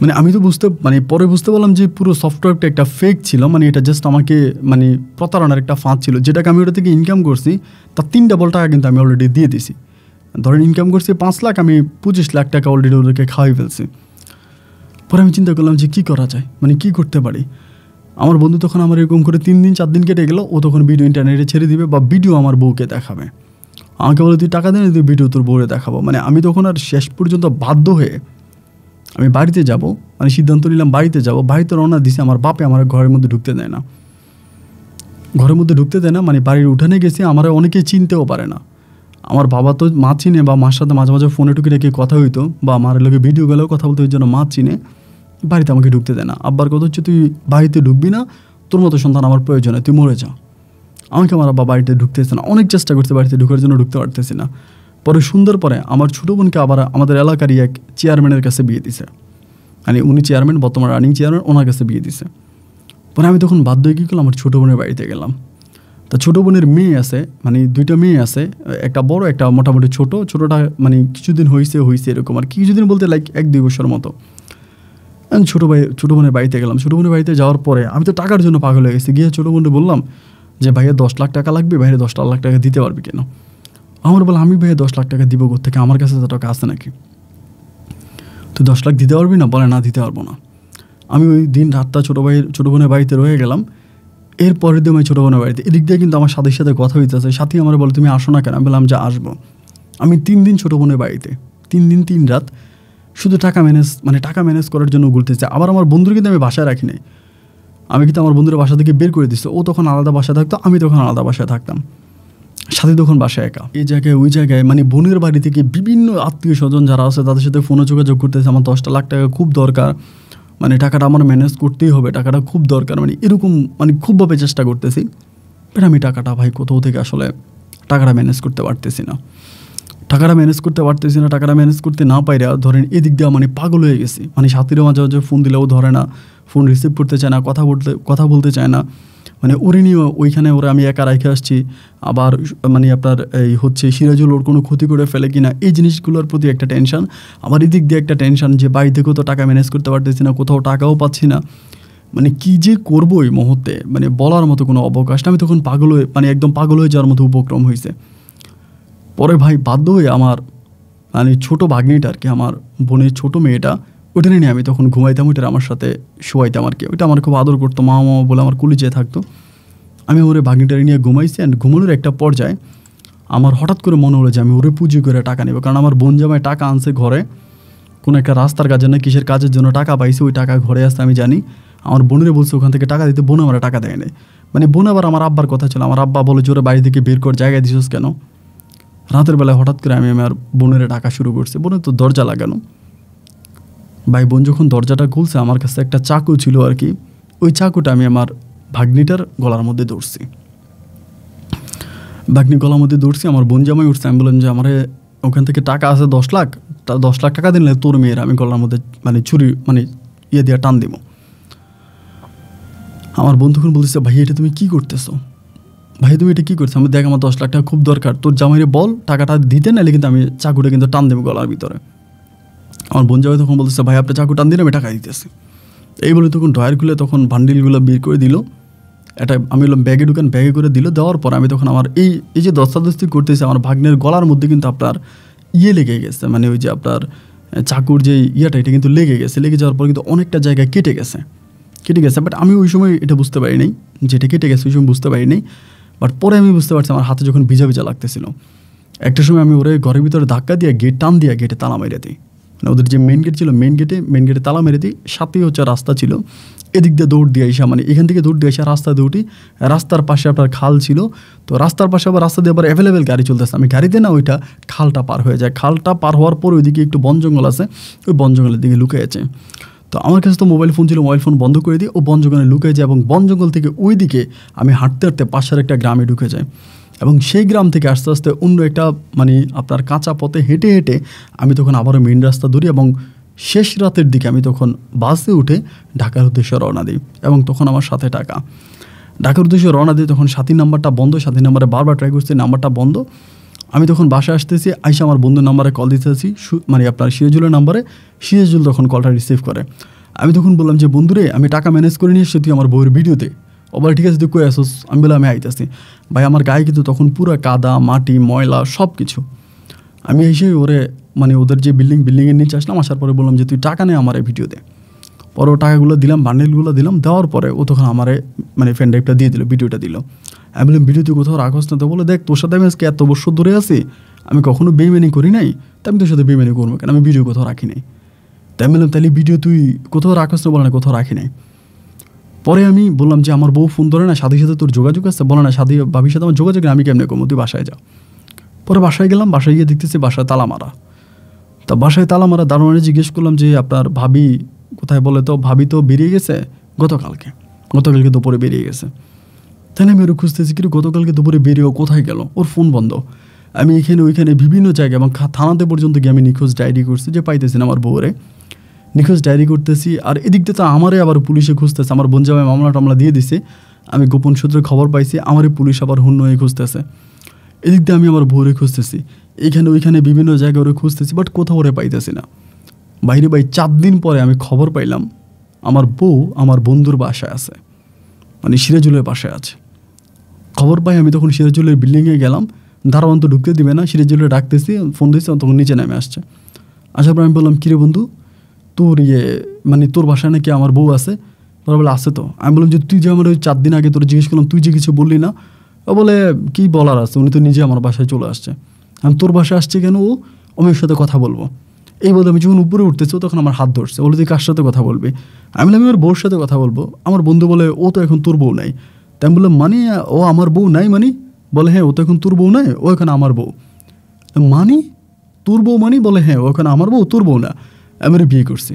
মানে আমি তো বুঝতে মানে পরে বুঝতে পারলাম যে পুরো সফটওয়্যারটা একটা ফেক ছিল মানে এটা জাস্ট আমাকে মানে প্রতারণার একটা ফাঁদ ছিল যেটাকে আমি ওটা থেকে ইনকাম করছি তার তিন ডাবল টাকা কিন্তু আমি অলরেডি দিয়ে দিছি ধরেন ইনকাম করছি পাঁচ লাখ আমি পঁচিশ লাখ টাকা অলরেডি ওদেরকে খাওয়াই ফেলছি পরে আমি চিন্তা করলাম যে কী করা যায় মানে কি করতে পারি আমার বন্ধু তখন আমার এরকম করে তিন দিন চার দিন কেটে গেলো ও তখন ভিডিও ইন্টারনেটে ছেড়ে দিবে বা ভিডিও আমার বউকে দেখাবে আমাকে বলে তুই টাকা দে তুই ভিডিও তোর বউরে দেখাবো মানে আমি তখন আর শেষ পর্যন্ত বাধ্য হয়ে আমি বাড়িতে যাব মানে সিদ্ধান্ত নিলাম বাড়িতে যাব বাড়িতে রওনা দিছে আমার বাপে আমার ঘরের মধ্যে ঢুকতে দেয় না ঘরের মধ্যে ঢুকতে দেয় না মানে বাড়ির উঠানে গেছে আমার অনেকে চিনতেও পারে না আমার বাবা তো মা চিনে বা মার সাথে মাঝে মাঝে ফোনে টুকি রেখে কথা হইতো বা মার লোকে ভিডিও গেলেও কথা বলতে ওই জন্য মা চিনে বাড়িতে আমাকে ঢুকতে দেয় না আব্বার কথা হচ্ছে তুই বাড়িতে ঢুকবি না তোর মতো সন্তান আমার হয় তুই মরে যা আমাকে আমার আব্বা বাড়িতে ঢুকতেছে না অনেক চেষ্টা করতে বাড়িতে ঢুকার জন্য ঢুকতে পারতেছি না পরে সুন্দর পরে আমার ছোটো বোনকে আবার আমাদের এলাকারই এক চেয়ারম্যানের কাছে বিয়ে দিছে মানে উনি চেয়ারম্যান বর্তমান রানিং চেয়ারম্যান ওনার কাছে বিয়ে দিছে পরে আমি তখন বাধ্য হয়ে কী করলাম আমার ছোটো বোনের বাড়িতে গেলাম তা ছোটো বোনের মেয়ে আছে মানে দুইটা মেয়ে আছে একটা বড় একটা মোটামুটি ছোট ছোটোটা মানে কিছুদিন হয়েছে হয়েছে এরকম আর কিছুদিন বলতে লাইক এক দুই বছর মতো ছোটো ভাই ছোটো বোনের বাড়িতে গেলাম ছোটো বোনের বাড়িতে যাওয়ার পরে আমি তো টাকার জন্য পাগল হয়ে গেছি গিয়ে ছোটো বোনকে বললাম যে ভাইয়া দশ লাখ টাকা লাগবে ভাইয়ের দশ লাখ টাকা দিতে পারবি কেন আমার বলে আমি ভাইয়া দশ লাখ টাকা দিব থেকে আমার কাছে তো টাকা আছে নাকি তুই দশ লাখ দিতে পারবি না বলে না দিতে পারবো না আমি ওই দিন রাতটা ছোটো ভাইয়ের ছোটো বোনের বাড়িতে রয়ে গেলাম এর পরের দিন আমি ছোটো বোনের বাড়িতে এদিক দিয়ে কিন্তু আমার সাথীর সাথে কথা হইতেছে সাথী আমার বলে তুমি আসো না কেন আমি বললাম যে আসবো আমি তিন দিন ছোটো বোনের বাড়িতে তিন দিন তিন রাত শুধু টাকা ম্যানেজ মানে টাকা ম্যানেজ করার জন্য ঘুরতেছে আবার আমার বন্ধুর কিন্তু আমি বাসায় রাখি নাই আমি কিন্তু আমার বন্ধুরা বাসা থেকে বের করে দিচ্ছে ও তখন আলাদা বাসায় থাকতো আমি তখন আলাদা বাসায় থাকতাম সাথে তখন বাসায় একা এই জায়গায় ওই জায়গায় মানে বোনের বাড়ি থেকে বিভিন্ন আত্মীয় স্বজন যারা আছে তাদের সাথে ফোনে যোগাযোগ করতেছে আমার দশটা লাখ টাকা খুব দরকার মানে টাকাটা আমার ম্যানেজ করতেই হবে টাকাটা খুব দরকার মানে এরকম মানে খুবভাবে চেষ্টা করতেছি বাট আমি টাকাটা ভাই কোথাও থেকে আসলে টাকাটা ম্যানেজ করতে পারতেছি না টাকাটা ম্যানেজ করতে পারতেছি না টাকাটা ম্যানেজ করতে না পাইরা ধরেন এদিক দিয়ে মানে পাগল হয়ে গেছি মানে সাথীরা মাঝে মাঝে ফোন দিলেও ধরে না ফোন রিসিভ করতে চায় না কথা বলতে কথা বলতে চায় না মানে ওরে নিয়েও ওইখানে ওরা আমি একা রেখে আসছি আবার মানে আপনার এই হচ্ছে সিরাজুল ওর কোনো ক্ষতি করে ফেলে কিনা এই জিনিসগুলোর প্রতি একটা টেনশন আমার এদিক দিয়ে একটা টেনশন যে বাড়িতে কোথাও টাকা ম্যানেজ করতে পারতেছি না কোথাও টাকাও পাচ্ছি না মানে কি যে করবো এই মুহূর্তে মানে বলার মতো কোনো অবকাশ আমি তখন পাগল হয়ে মানে একদম পাগল হয়ে যাওয়ার মতো উপক্রম হয়েছে পরে ভাই বাধ্য হয়ে আমার মানে ছোটো ভাগ্নিটা আর কি আমার বোনের ছোটো মেয়েটা ওটা নিয়ে আমি তখন ঘুমাইতাম ওইটার আমার সাথে শোয়াইতাম আর কি ওইটা আমার খুব আদর করতো মামা মামা বলে আমার কুলি যেয়ে থাকতো আমি ওরে ভাগ্নিটারে নিয়ে ঘুমাইছি অ্যান্ড ঘুমানোর একটা পর্যায়ে আমার হঠাৎ করে মনে হলো যে আমি ওরে পুজো করে টাকা নেব কারণ আমার বোন জামায় টাকা আনছে ঘরে কোনো একটা রাস্তার কাজে না কিসের কাজের জন্য টাকা পাইছে ওই টাকা ঘরে আসতে আমি জানি আমার বোনেরে বলছে ওখান থেকে টাকা দিতে বোন আমার টাকা দেয় নাই মানে বোন আবার আমার আব্বার কথা ছিল আমার আব্বা বলে জোরে বাড়ি থেকে বের কর জায়গায় দিছিস কেন রাতের বেলায় হঠাৎ করে আমি আমার বোনেরে টাকা শুরু করছি বোনের তো দরজা লাগানো ভাই বোন যখন দরজাটা খুলছে আমার কাছে একটা চাকু ছিল আর কি ওই চাকুটা আমি আমার ভাগ্নিটার গলার মধ্যে দৌড়ছি ভাগ্নি গলার মধ্যে দৌড়ছি আমার বোন জামাই উঠছে আমি বললাম যে আমার ওখান থেকে টাকা আছে দশ লাখ দশ লাখ টাকা দিলে তোর মেয়ের আমি গলার মধ্যে মানে ছুরি মানে ইয়ে দিয়ে টান দিব আমার বন্ধুক্ষণ বলতেছে ভাই এটা তুমি কি করতেছো ভাই তুমি এটা কী করছো আমি দেখ আমার দশ লাখ টাকা খুব দরকার তোর জামাইরে বল টাকাটা দিতে নাহলে কিন্তু আমি চাকুটা কিন্তু টান দেবো গলার ভিতরে আমার বোন যাবে তখন বলতেছে ভাই আপনি চাকু টান দিন আমি টাকা দিতেছি এই বলে তখন ড্রয়ার খুলে তখন ভান্ডিলগুলো বের করে দিল এটা আমি বললাম ব্যাগে ঢুকান ব্যাগে করে দিল দেওয়ার পর আমি তখন আমার এই এই যে দস্তাদস্তি করতেছে আমার ভাগ্নের গলার মধ্যে কিন্তু আপনার ইয়ে লেগে গেছে মানে ওই যে আপনার চাকুর যে ইয়েটা এটা কিন্তু লেগে গেছে লেগে যাওয়ার পর কিন্তু অনেকটা জায়গা কেটে গেছে কেটে গেছে বাট আমি ওই সময় এটা বুঝতে পারিনি যেটা কেটে গেছে ওই সময় বুঝতে পারিনি বাট পরে আমি বুঝতে পারছি আমার হাতে যখন ভিজা ভিজা লাগতেছিল একটা সময় আমি ওরে ঘরের ভিতরে ধাক্কা দিয়ে গেট টান দিয়ে গেটে তালা মেরে দিই ওদের যে মেন গেট ছিল মেন গেটে মেন গেটে তালা মেরে দিই সাথেই হচ্ছে রাস্তা ছিল এদিক দিয়ে দৌড় দিয়ে আসা মানে এখান থেকে দৌড় দিয়ে আসা রাস্তা দিয়ে রাস্তার পাশে আপনার খাল ছিল তো রাস্তার পাশে আবার রাস্তা দিয়ে আবার অ্যাভেলেবেল গাড়ি চলতেছে আমি গাড়িতে না ওইটা খালটা পার হয়ে যায় খালটা পার হওয়ার পর ওইদিকে একটু বন জঙ্গল আছে ওই বন জঙ্গলের দিকে লুকে আছে তো আমার কাছে তো মোবাইল ফোন ছিল মোবাইল ফোন বন্ধ করে দিয়ে ও বন জঙ্গলে লুকে যায় এবং বন জঙ্গল থেকে ওই দিকে আমি হাঁটতে হাঁটতে পাশের একটা গ্রামে ঢুকে যাই এবং সেই গ্রাম থেকে আস্তে আস্তে অন্য একটা মানে আপনার কাঁচা পথে হেঁটে হেঁটে আমি তখন আবারও মেন রাস্তা ধরি এবং শেষ রাতের দিকে আমি তখন বাসে উঠে ঢাকার উদ্দেশ্যে রওনা দিই এবং তখন আমার সাথে টাকা ঢাকার উদ্দেশ্যে রওনা দিই তখন সাথী নাম্বারটা বন্ধ সাথী নাম্বারে বারবার ট্রাই করছি নাম্বারটা বন্ধ আমি তখন বাসায় আসতেছি আইসা আমার বন্ধুর নাম্বারে কল দিতেছি মানে আপনার সিরাজুলের নাম্বারে সিরাজুল তখন কলটা রিসিভ করে আমি তখন বললাম যে বন্ধুরে আমি টাকা ম্যানেজ করে নিয়ে সেটি আমার বউয়ের ভিডিওতে ও ভাই ঠিক আছে তুই কই আসোস আমি বললাম আমি আইতেছি ভাই আমার গায়ে কিন্তু তখন পুরো কাদা মাটি ময়লা সব কিছু আমি এসে ওরে মানে ওদের যে বিল্ডিং বিল্ডিংয়ের নিচে আসলাম আসার পরে বললাম যে তুই টাকা নে আমার এই ভিডিওতে পরে টাকাগুলো দিলাম বান্ডেলগুলো দিলাম দেওয়ার পরে ও তখন আমারে মানে ফ্রেন্ড ড্রাইভটা দিয়ে দিল ভিডিওটা দিল আমি বললাম ভিডিও তুই কোথাও রাখস না তো বলে দেখ তোর সাথে আমি আজকে এত বছর ধরে আছি আমি কখনো বেমেনি করি নাই তা আমি তোর সাথে বেমেনি করবো কেন আমি ভিডিও কোথাও রাখি নাই তাই আমি বললাম তাহলে ভিডিও তুই কোথাও রাখস না বলে না কোথাও রাখি নাই পরে আমি বললাম যে আমার বউ ফোন ধরে না সাথীর সাথে তোর যোগাযোগ আছে বলে না সাথী ভাবির সাথে আমার যোগাযোগ আমি কেমনে কমো তুই বাসায় যা পরে বাসায় গেলাম বাসায় গিয়ে দেখতেছি বাসায় তালা মারা তা বাসায় তালা মারা দারোয়ানে জিজ্ঞেস করলাম যে আপনার ভাবি কোথায় বলে তো ভাবি তো বেরিয়ে গেছে গতকালকে গতকালকে দুপুরে বেরিয়ে গেছে তাহলে আমি ওরা খুঁজতেছি কিন্তু গতকালকে দুপুরে বেরিয়েও কোথায় গেল ওর ফোন বন্ধ আমি এখানে ওইখানে বিভিন্ন জায়গায় এবং থানাতে পর্যন্ত গিয়ে আমি নিখোঁজ ডায়েরি করছি যে পাইতেছি না আমার বউরে নিখোঁজ ডায়েরি করতেছি আর এদিক দিয়ে তো আমারে আবার পুলিশে খুঁজতেছে আমার বোন জামাই মামলা টামলা দিয়ে দিছে আমি গোপন সূত্রে খবর পাইছি আমারই পুলিশ আবার হুন্ন হয়ে খুঁজতেছে এদিক দিয়ে আমি আবার ভোরে খুঁজতেছি এখানে ওইখানে বিভিন্ন জায়গায় ওরে খুঁজতেছি বাট কোথাও ওরে পাইতেছি না বাইরে বাই চার দিন পরে আমি খবর পাইলাম আমার বউ আমার বন্ধুর বাসায় আছে মানে সিরাজুলের বাসায় আছে খবর পাই আমি তখন সিরাজুলের বিল্ডিংয়ে গেলাম দারোয়ান তো ঢুকতে দিবে না সিরাজুলের ডাকতেছি ফোন দিয়েছি তখন নিচে নেমে আসছে আসার পর আমি বললাম কিরে বন্ধু তোর ইয়ে মানে তোর বাসায় নাকি আমার বউ আছে তোর বলে আছে তো আমি বললাম যে তুই যে আমার ওই চার দিন আগে তোর জিজ্ঞেস করলাম তুই যে কিছু বললি না ও বলে কি বলার আছে উনি তো নিজে আমার বাসায় চলে আসছে আমি তোর বাসায় আসছে কেন ও অমির সাথে কথা বলবো এই বলে আমি যখন উপরে উঠতেছি তখন আমার হাত ধরছে বলে তুই কার সাথে কথা বলবি আমি বললাম আমি আমার বউর সাথে কথা বলবো আমার বন্ধু বলে ও তো এখন তোর বউ নাই তাই আমি বললাম মানে ও আমার বউ নাই মানে বলে হ্যাঁ ও তো এখন তোর বউ নাই ও এখন আমার বউ মানি তোর বউ মানি বলে হ্যাঁ ও এখন আমার বউ তোর বউ না আমি বিয়ে করছি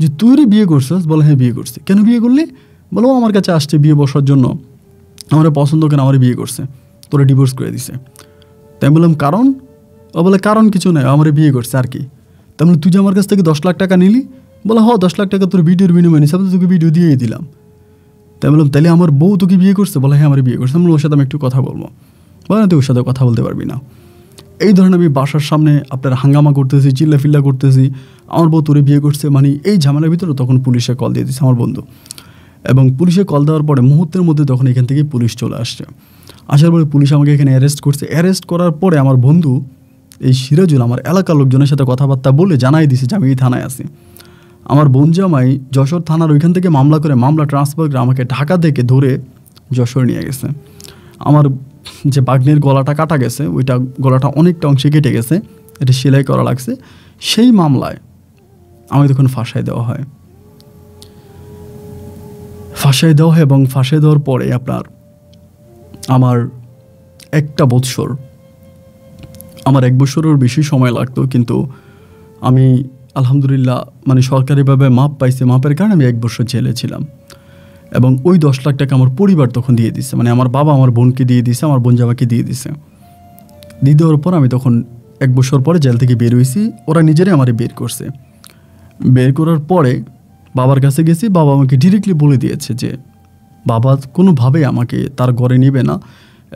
যে তুই রে বিয়ে করছিস বলে হ্যাঁ বিয়ে করছি কেন বিয়ে করলি বলো আমার কাছে আসছে বিয়ে বসার জন্য আমার পছন্দ কেন আমার বিয়ে করছে তোরা ডিভোর্স করে দিছে তাই বললাম কারণ ও বলে কারণ কিছু নাই আমার বিয়ে করছে আর কি তাহলে তুই যে আমার কাছ থেকে দশ লাখ টাকা নিলি বলে হ হ্যাঁ, দশ লাখ টাকা তোর ভিডিওর বিনিময় নিস তোকে ভিডিও দিয়েই দিলাম তাই বললাম তাহলে আমার বউ তোকে বিয়ে করছে বলে হ্যাঁ আমার বিয়ে করছে আমি ওর সাথে আমি একটু কথা বলবো বলে না তুই ওর সাথে কথা বলতে পারবি না এই ধরনের আমি বাসার সামনে আপনার হাঙ্গামা করতেছি চিল্লাফিল্লা করতেছি আমার বউ তোরে বিয়ে করছে মানে এই ঝামেলার ভিতরে তখন পুলিশে কল দিয়ে দিচ্ছে আমার বন্ধু এবং পুলিশে কল দেওয়ার পরে মুহূর্তের মধ্যে তখন এখান থেকে পুলিশ চলে আসছে আসার পরে পুলিশ আমাকে এখানে অ্যারেস্ট করছে অ্যারেস্ট করার পরে আমার বন্ধু এই সিরাজুল আমার এলাকার লোকজনের সাথে কথাবার্তা বলে জানাই দিছে যে আমি এই থানায় আছি আমার বোন জামাই যশোর থানার ওইখান থেকে মামলা করে মামলা ট্রান্সফার করে আমাকে ঢাকা থেকে ধরে যশোর নিয়ে গেছে আমার যে বাগ্নের গলাটা কাটা গেছে ওইটা গলাটা অনেকটা অংশে কেটে গেছে এটা সেলাই করা লাগছে সেই মামলায় আমাকে তখন ফাঁসায় দেওয়া হয় ফাঁসায় দেওয়া হয় এবং ফাঁসায় দেওয়ার পরে আপনার আমার একটা বৎসর আমার এক বছরের বেশি সময় লাগতো কিন্তু আমি আলহামদুলিল্লাহ মানে সরকারিভাবে মাপ পাইছে মাপের কারণে আমি এক বছর জেলে ছিলাম এবং ওই দশ লাখ টাকা আমার পরিবার তখন দিয়ে দিছে মানে আমার বাবা আমার বোনকে দিয়ে দিছে আমার বোন জামাকে দিয়ে দিছে দিয়ে দেওয়ার পর আমি তখন এক বছর পরে জেল থেকে বের হয়েছি ওরা নিজেরাই আমারে বের করছে বের করার পরে বাবার কাছে গেছি বাবা আমাকে ডিরেক্টলি বলে দিয়েছে যে বাবা কোনোভাবেই আমাকে তার ঘরে নেবে না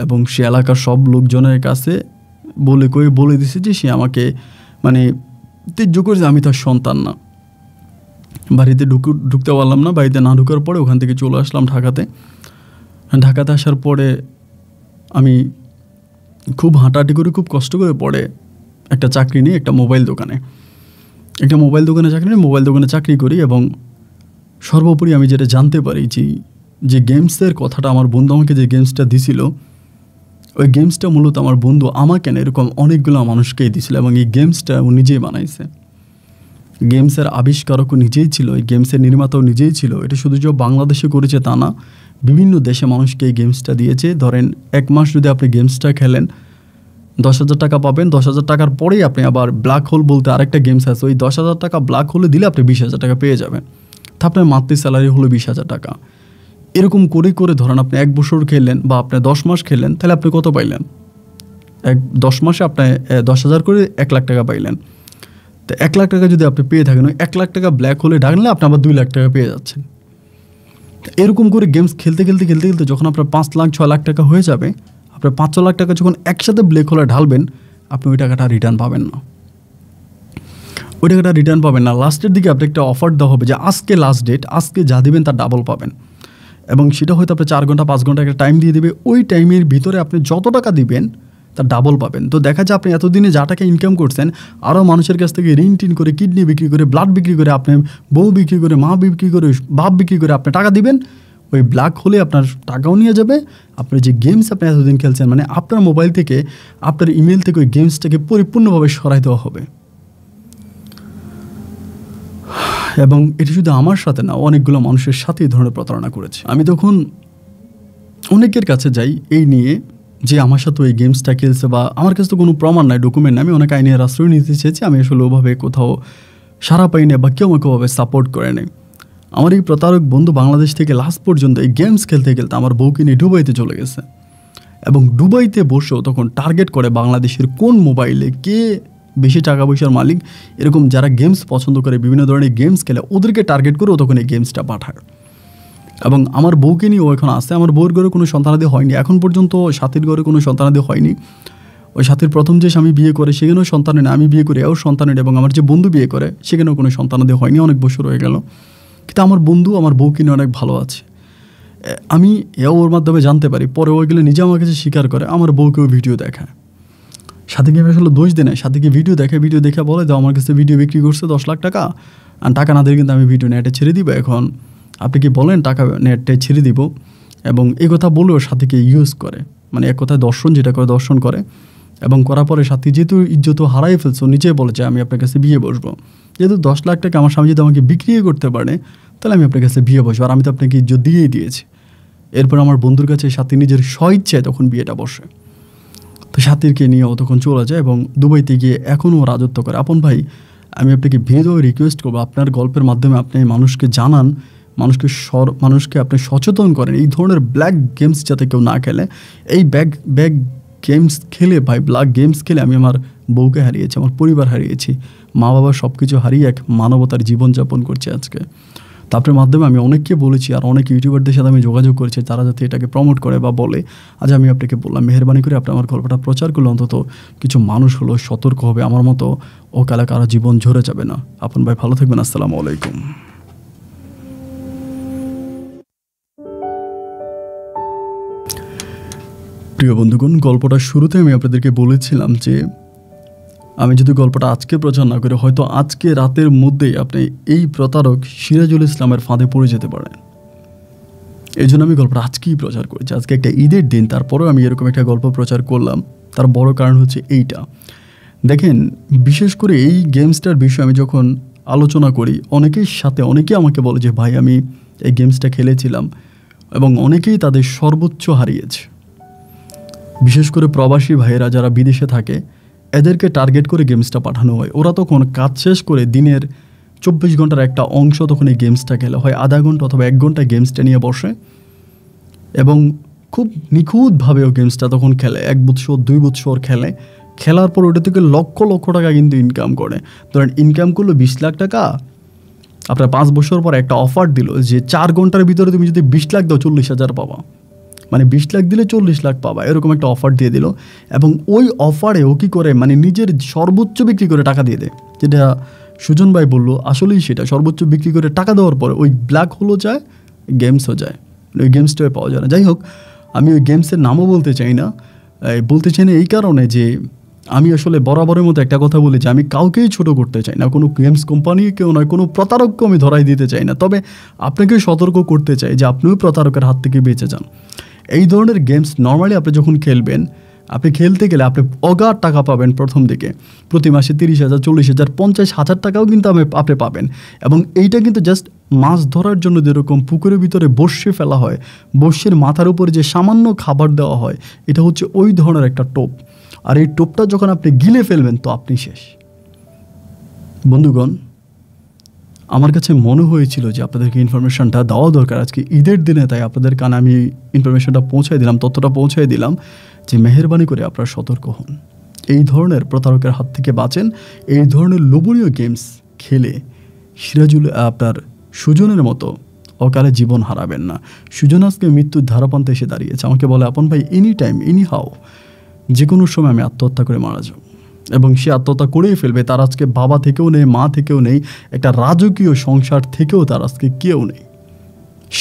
এবং সে এলাকার সব লোকজনের কাছে বলে কয়ে বলে দিছে যে সে আমাকে মানে তীর্য করে যে আমি তার সন্তান না বাড়িতে ঢুকু ঢুকতে পারলাম না বাড়িতে না ঢুকার পরে ওখান থেকে চলে আসলাম ঢাকাতে ঢাকাতে আসার পরে আমি খুব হাঁটাহাঁটি করে খুব কষ্ট করে পড়ে একটা চাকরি নিয়ে একটা মোবাইল দোকানে একটা মোবাইল দোকানে চাকরি মোবাইল দোকানে চাকরি করি এবং সর্বোপরি আমি যেটা জানতে পারি যে যে গেমসের কথাটা আমার বন্ধু আমাকে যে গেমসটা দিছিল ওই গেমসটা মূলত আমার বন্ধু আমাকে না এরকম অনেকগুলো মানুষকেই দিছিল এবং এই গেমসটা ও নিজেই বানাইছে গেমসের আবিষ্কারকও নিজেই ছিল এই গেমসের নির্মাতাও নিজেই ছিল এটা শুধু যে বাংলাদেশে করেছে তা না বিভিন্ন দেশে মানুষকে এই গেমসটা দিয়েছে ধরেন এক মাস যদি আপনি গেমসটা খেলেন দশ হাজার টাকা পাবেন দশ হাজার টাকার পরেই আপনি আবার ব্ল্যাক হোল বলতে আরেকটা গেমস আছে ওই দশ হাজার টাকা ব্ল্যাক হোলে দিলে আপনি বিশ হাজার টাকা পেয়ে যাবেন তা আপনার মাতৃ স্যালারি হলো বিশ হাজার টাকা এরকম করে করে ধরেন আপনি এক বছর খেললেন বা আপনি দশ মাস খেললেন তাহলে আপনি কত পাইলেন এক দশ মাসে আপনি দশ হাজার করে এক লাখ টাকা পাইলেন তো এক লাখ টাকা যদি আপনি পেয়ে থাকেন ওই এক লাখ টাকা ব্ল্যাক হোলে ডাকলে আপনি আবার দুই লাখ টাকা পেয়ে যাচ্ছেন এরকম করে গেমস খেলতে খেলতে খেলতে খেলতে যখন আপনার পাঁচ লাখ ছয় লাখ টাকা হয়ে যাবে আপনি ছ লাখ টাকা যখন একসাথে ব্ল্যাক হোলে ঢালবেন আপনি ওই টাকাটা রিটার্ন পাবেন না ওই টাকাটা রিটার্ন পাবেন না লাস্টের দিকে আপনি একটা অফার দেওয়া হবে যে আজকে লাস্ট ডেট আজকে যা দেবেন তার ডাবল পাবেন এবং সেটা হয়তো আপনি চার ঘন্টা পাঁচ ঘন্টা একটা টাইম দিয়ে দেবে ওই টাইমের ভিতরে আপনি যত টাকা দিবেন তার ডাবল পাবেন তো দেখা যায় আপনি এতদিনে যা টাকা ইনকাম করছেন আরও মানুষের কাছ থেকে ঋণ টিন করে কিডনি বিক্রি করে ব্লাড বিক্রি করে আপনি বউ বিক্রি করে মা বিক্রি করে বাপ বিক্রি করে আপনি টাকা দিবেন ওই ব্ল্যাক হোলে আপনার টাকাও নিয়ে যাবে আপনার যে গেমস আপনি এতদিন খেলছেন মানে আপনার মোবাইল থেকে আপনার ইমেল থেকে ওই গেমসটাকে পরিপূর্ণভাবে সরাই দেওয়া হবে এবং এটি শুধু আমার সাথে না অনেকগুলো মানুষের সাথে এই ধরনের প্রতারণা করেছে আমি তখন অনেকের কাছে যাই এই নিয়ে যে আমার সাথে ওই গেমসটা খেলছে বা আমার কাছে তো কোনো প্রমাণ নাই ডকুমেন্ট নাই আমি অনেক আইনের আশ্রয় নিতে চেয়েছি আমি আসলে ওভাবে কোথাও সারা পাইনি বা কেউ আমাকে ওভাবে সাপোর্ট করে নেই আমার এই প্রতারক বন্ধু বাংলাদেশ থেকে লাস্ট পর্যন্ত এই গেমস খেলতে খেলতে আমার বউকে নিয়ে ডুবাইতে চলে গেছে এবং ডুবাইতে বসেও তখন টার্গেট করে বাংলাদেশের কোন মোবাইলে কে বেশি টাকা পয়সার মালিক এরকম যারা গেমস পছন্দ করে বিভিন্ন ধরনের গেমস খেলে ওদেরকে টার্গেট করেও তখন এই গেমসটা পাঠায় এবং আমার বউকে নিয়েও এখন আসে আমার বউর ঘরে কোনো সন্তানাদি হয়নি এখন পর্যন্ত সাথীর ঘরে কোনো সন্তানাদি হয়নি ওই সাথীর প্রথম যে স্বামী বিয়ে করে সেখানেও সন্তান নেই আমি বিয়ে করি এও সন্তান এবং আমার যে বন্ধু বিয়ে করে সেখানেও কোনো সন্তানাদি হয়নি অনেক বছর হয়ে গেল কিন্তু আমার বন্ধু আমার বউ কিনে অনেক ভালো আছে আমি এও ওর মাধ্যমে জানতে পারি পরে ওই গেলে নিজে আমার কাছে স্বীকার করে আমার বউকেও ভিডিও দেখায় সাথীকে আসলে দোষ দেয় না সাথীকে ভিডিও দেখে ভিডিও দেখে বলে যে আমার কাছে ভিডিও বিক্রি করছে দশ লাখ টাকা আর টাকা না দিলে কিন্তু আমি ভিডিও নেটে ছেড়ে দিব এখন আপনি কি বলেন টাকা নেটে ছেড়ে দিব এবং এ কথা বলেও সাথীকে ইউজ করে মানে এক কথায় দর্শন যেটা করে দর্শন করে এবং করার পরে সাথী যেহেতু ইজ্জত হারাই ফেলছো নিজে বলেছে আমি আপনার কাছে বিয়ে বসবো যেহেতু দশ লাখ টাকা আমার স্বামী যদি আমাকে বিক্রিও করতে পারে তাহলে আমি আপনার কাছে বিয়ে বসবো আর আমি তো আপনাকে ইজ্জত দিয়েই দিয়েছি এরপর আমার বন্ধুর কাছে সাথী নিজের ইচ্ছায় তখন বিয়েটা বসে তো সাথীরকে নিয়েও তখন চলে যায় এবং দুবাইতে গিয়ে এখনও রাজত্ব করে আপন ভাই আমি আপনাকে ভিডিও রিকোয়েস্ট করবো আপনার গল্পের মাধ্যমে আপনি মানুষকে জানান মানুষকে সর মানুষকে আপনি সচেতন করেন এই ধরনের ব্ল্যাক গেমস যাতে কেউ না খেলে এই ব্যাগ ব্যাগ গেমস খেলে ভাই ব্ল্যাক গেমস খেলে আমি আমার বউকে হারিয়েছি আমার পরিবার হারিয়েছি মা বাবা সব কিছু হারিয়ে এক মানবতার জীবনযাপন করছে আজকে তারপরে মাধ্যমে আমি অনেককে বলেছি আর অনেক ইউটিউবারদের সাথে আমি যোগাযোগ করেছি তারা যাতে এটাকে প্রমোট করে বা বলে আজ আমি আপনাকে বললাম মেহরবানি করে আপনি আমার গল্পটা প্রচার করলে অন্তত কিছু মানুষ হলো সতর্ক হবে আমার মতো ও কালা কারো জীবন ঝরে যাবে না আপন ভাই ভালো থাকবেন আসসালামু আলাইকুম প্রিয় বন্ধুগণ গল্পটা শুরুতে আমি আপনাদেরকে বলেছিলাম যে আমি যদি গল্পটা আজকে প্রচার না করি হয়তো আজকে রাতের মধ্যেই আপনি এই প্রতারক সিরাজুল ইসলামের ফাঁদে পড়ে যেতে পারেন এই জন্য আমি গল্পটা আজকেই প্রচার করেছি আজকে একটা ঈদের দিন তারপরেও আমি এরকম একটা গল্প প্রচার করলাম তার বড় কারণ হচ্ছে এইটা দেখেন বিশেষ করে এই গেমসটার বিষয়ে আমি যখন আলোচনা করি অনেকের সাথে অনেকেই আমাকে বলে যে ভাই আমি এই গেমসটা খেলেছিলাম এবং অনেকেই তাদের সর্বোচ্চ হারিয়েছে বিশেষ করে প্রবাসী ভাইয়েরা যারা বিদেশে থাকে এদেরকে টার্গেট করে গেমসটা পাঠানো হয় ওরা তখন কাজ শেষ করে দিনের চব্বিশ ঘন্টার একটা অংশ তখন এই গেমসটা খেলে হয় আধা ঘন্টা অথবা এক ঘন্টা গেমসটা নিয়ে বসে এবং খুব নিখুঁতভাবেও গেমসটা তখন খেলে এক বৎসর দুই বৎসর খেলে খেলার পর ওটা থেকে লক্ষ লক্ষ টাকা কিন্তু ইনকাম করে ধরেন ইনকাম করলো বিশ লাখ টাকা আপনার পাঁচ বছর পর একটা অফার দিল যে চার ঘন্টার ভিতরে তুমি যদি বিশ লাখ দাও চল্লিশ হাজার পাবা মানে বিশ লাখ দিলে চল্লিশ লাখ পাবা এরকম একটা অফার দিয়ে দিল এবং ওই অফারে ও কী করে মানে নিজের সর্বোচ্চ বিক্রি করে টাকা দিয়ে দেয় যেটা সুজন ভাই বললো আসলেই সেটা সর্বোচ্চ বিক্রি করে টাকা দেওয়ার পরে ওই ব্ল্যাক হোলও যায় গেমসও যায় ওই গেমসটাও পাওয়া যায় না যাই হোক আমি ওই গেমসের নামও বলতে চাই না বলতে চাই না এই কারণে যে আমি আসলে বরাবরের মতো একটা কথা বলি যে আমি কাউকেই ছোট করতে চাই না কোনো গেমস কোম্পানিকেও নয় কোনো প্রতারককে আমি ধরাই দিতে চাই না তবে আপনাকে সতর্ক করতে চাই যে আপনিও প্রতারকের হাত থেকে বেঁচে যান এই ধরনের গেমস নর্মালি আপনি যখন খেলবেন আপনি খেলতে গেলে আপনি অগার টাকা পাবেন প্রথম দিকে প্রতি মাসে তিরিশ হাজার চল্লিশ হাজার পঞ্চাশ হাজার টাকাও কিন্তু আপনি পাবেন এবং এইটা কিন্তু জাস্ট মাছ ধরার জন্য যেরকম পুকুরের ভিতরে বর্ষে ফেলা হয় বসের মাথার উপরে যে সামান্য খাবার দেওয়া হয় এটা হচ্ছে ওই ধরনের একটা টোপ আর এই টোপটা যখন আপনি গিলে ফেলবেন তো আপনি শেষ বন্ধুগণ আমার কাছে মনে হয়েছিল যে আপনাদেরকে ইনফরমেশনটা দেওয়া দরকার আজকে ঈদের দিনে তাই আপনাদের কানে আমি ইনফরমেশনটা পৌঁছাই দিলাম তথ্যটা পৌঁছাই দিলাম যে মেহরবানি করে আপনারা সতর্ক হন এই ধরনের প্রতারকের হাত থেকে বাঁচেন এই ধরনের লোভনীয় গেমস খেলে সিরাজুল আপনার সুজনের মতো অকালে জীবন হারাবেন না সুজন আজকে মৃত্যুর ধারাপান্তে এসে দাঁড়িয়েছে আমাকে বলে আপন ভাই এনি টাইম এনি হাও যে কোনো সময় আমি আত্মহত্যা করে মারা যাব এবং সে আত্মহত্যা করেই ফেলবে তার আজকে বাবা থেকেও নেই মা থেকেও নেই একটা রাজকীয় সংসার থেকেও তার আজকে কেউ নেই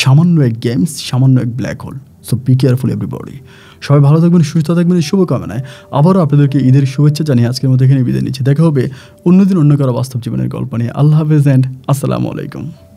সামান্য এক গেমস সামান্য এক black hole so be careful everybody সবাই ভালো থাকবেন সুস্থ থাকবেন এই শুভকামনায় আবারও আপনাদেরকে ঈদের শুভেচ্ছা জানিয়ে আজকের মধ্যে এখানে বিদায় নিচ্ছি দেখা হবে অন্যদিন অন্য কারো বাস্তব জীবনের গল্প নিয়ে আল্লাহ হাফেজ অ্যান্ড আসসালামু আলাইকুম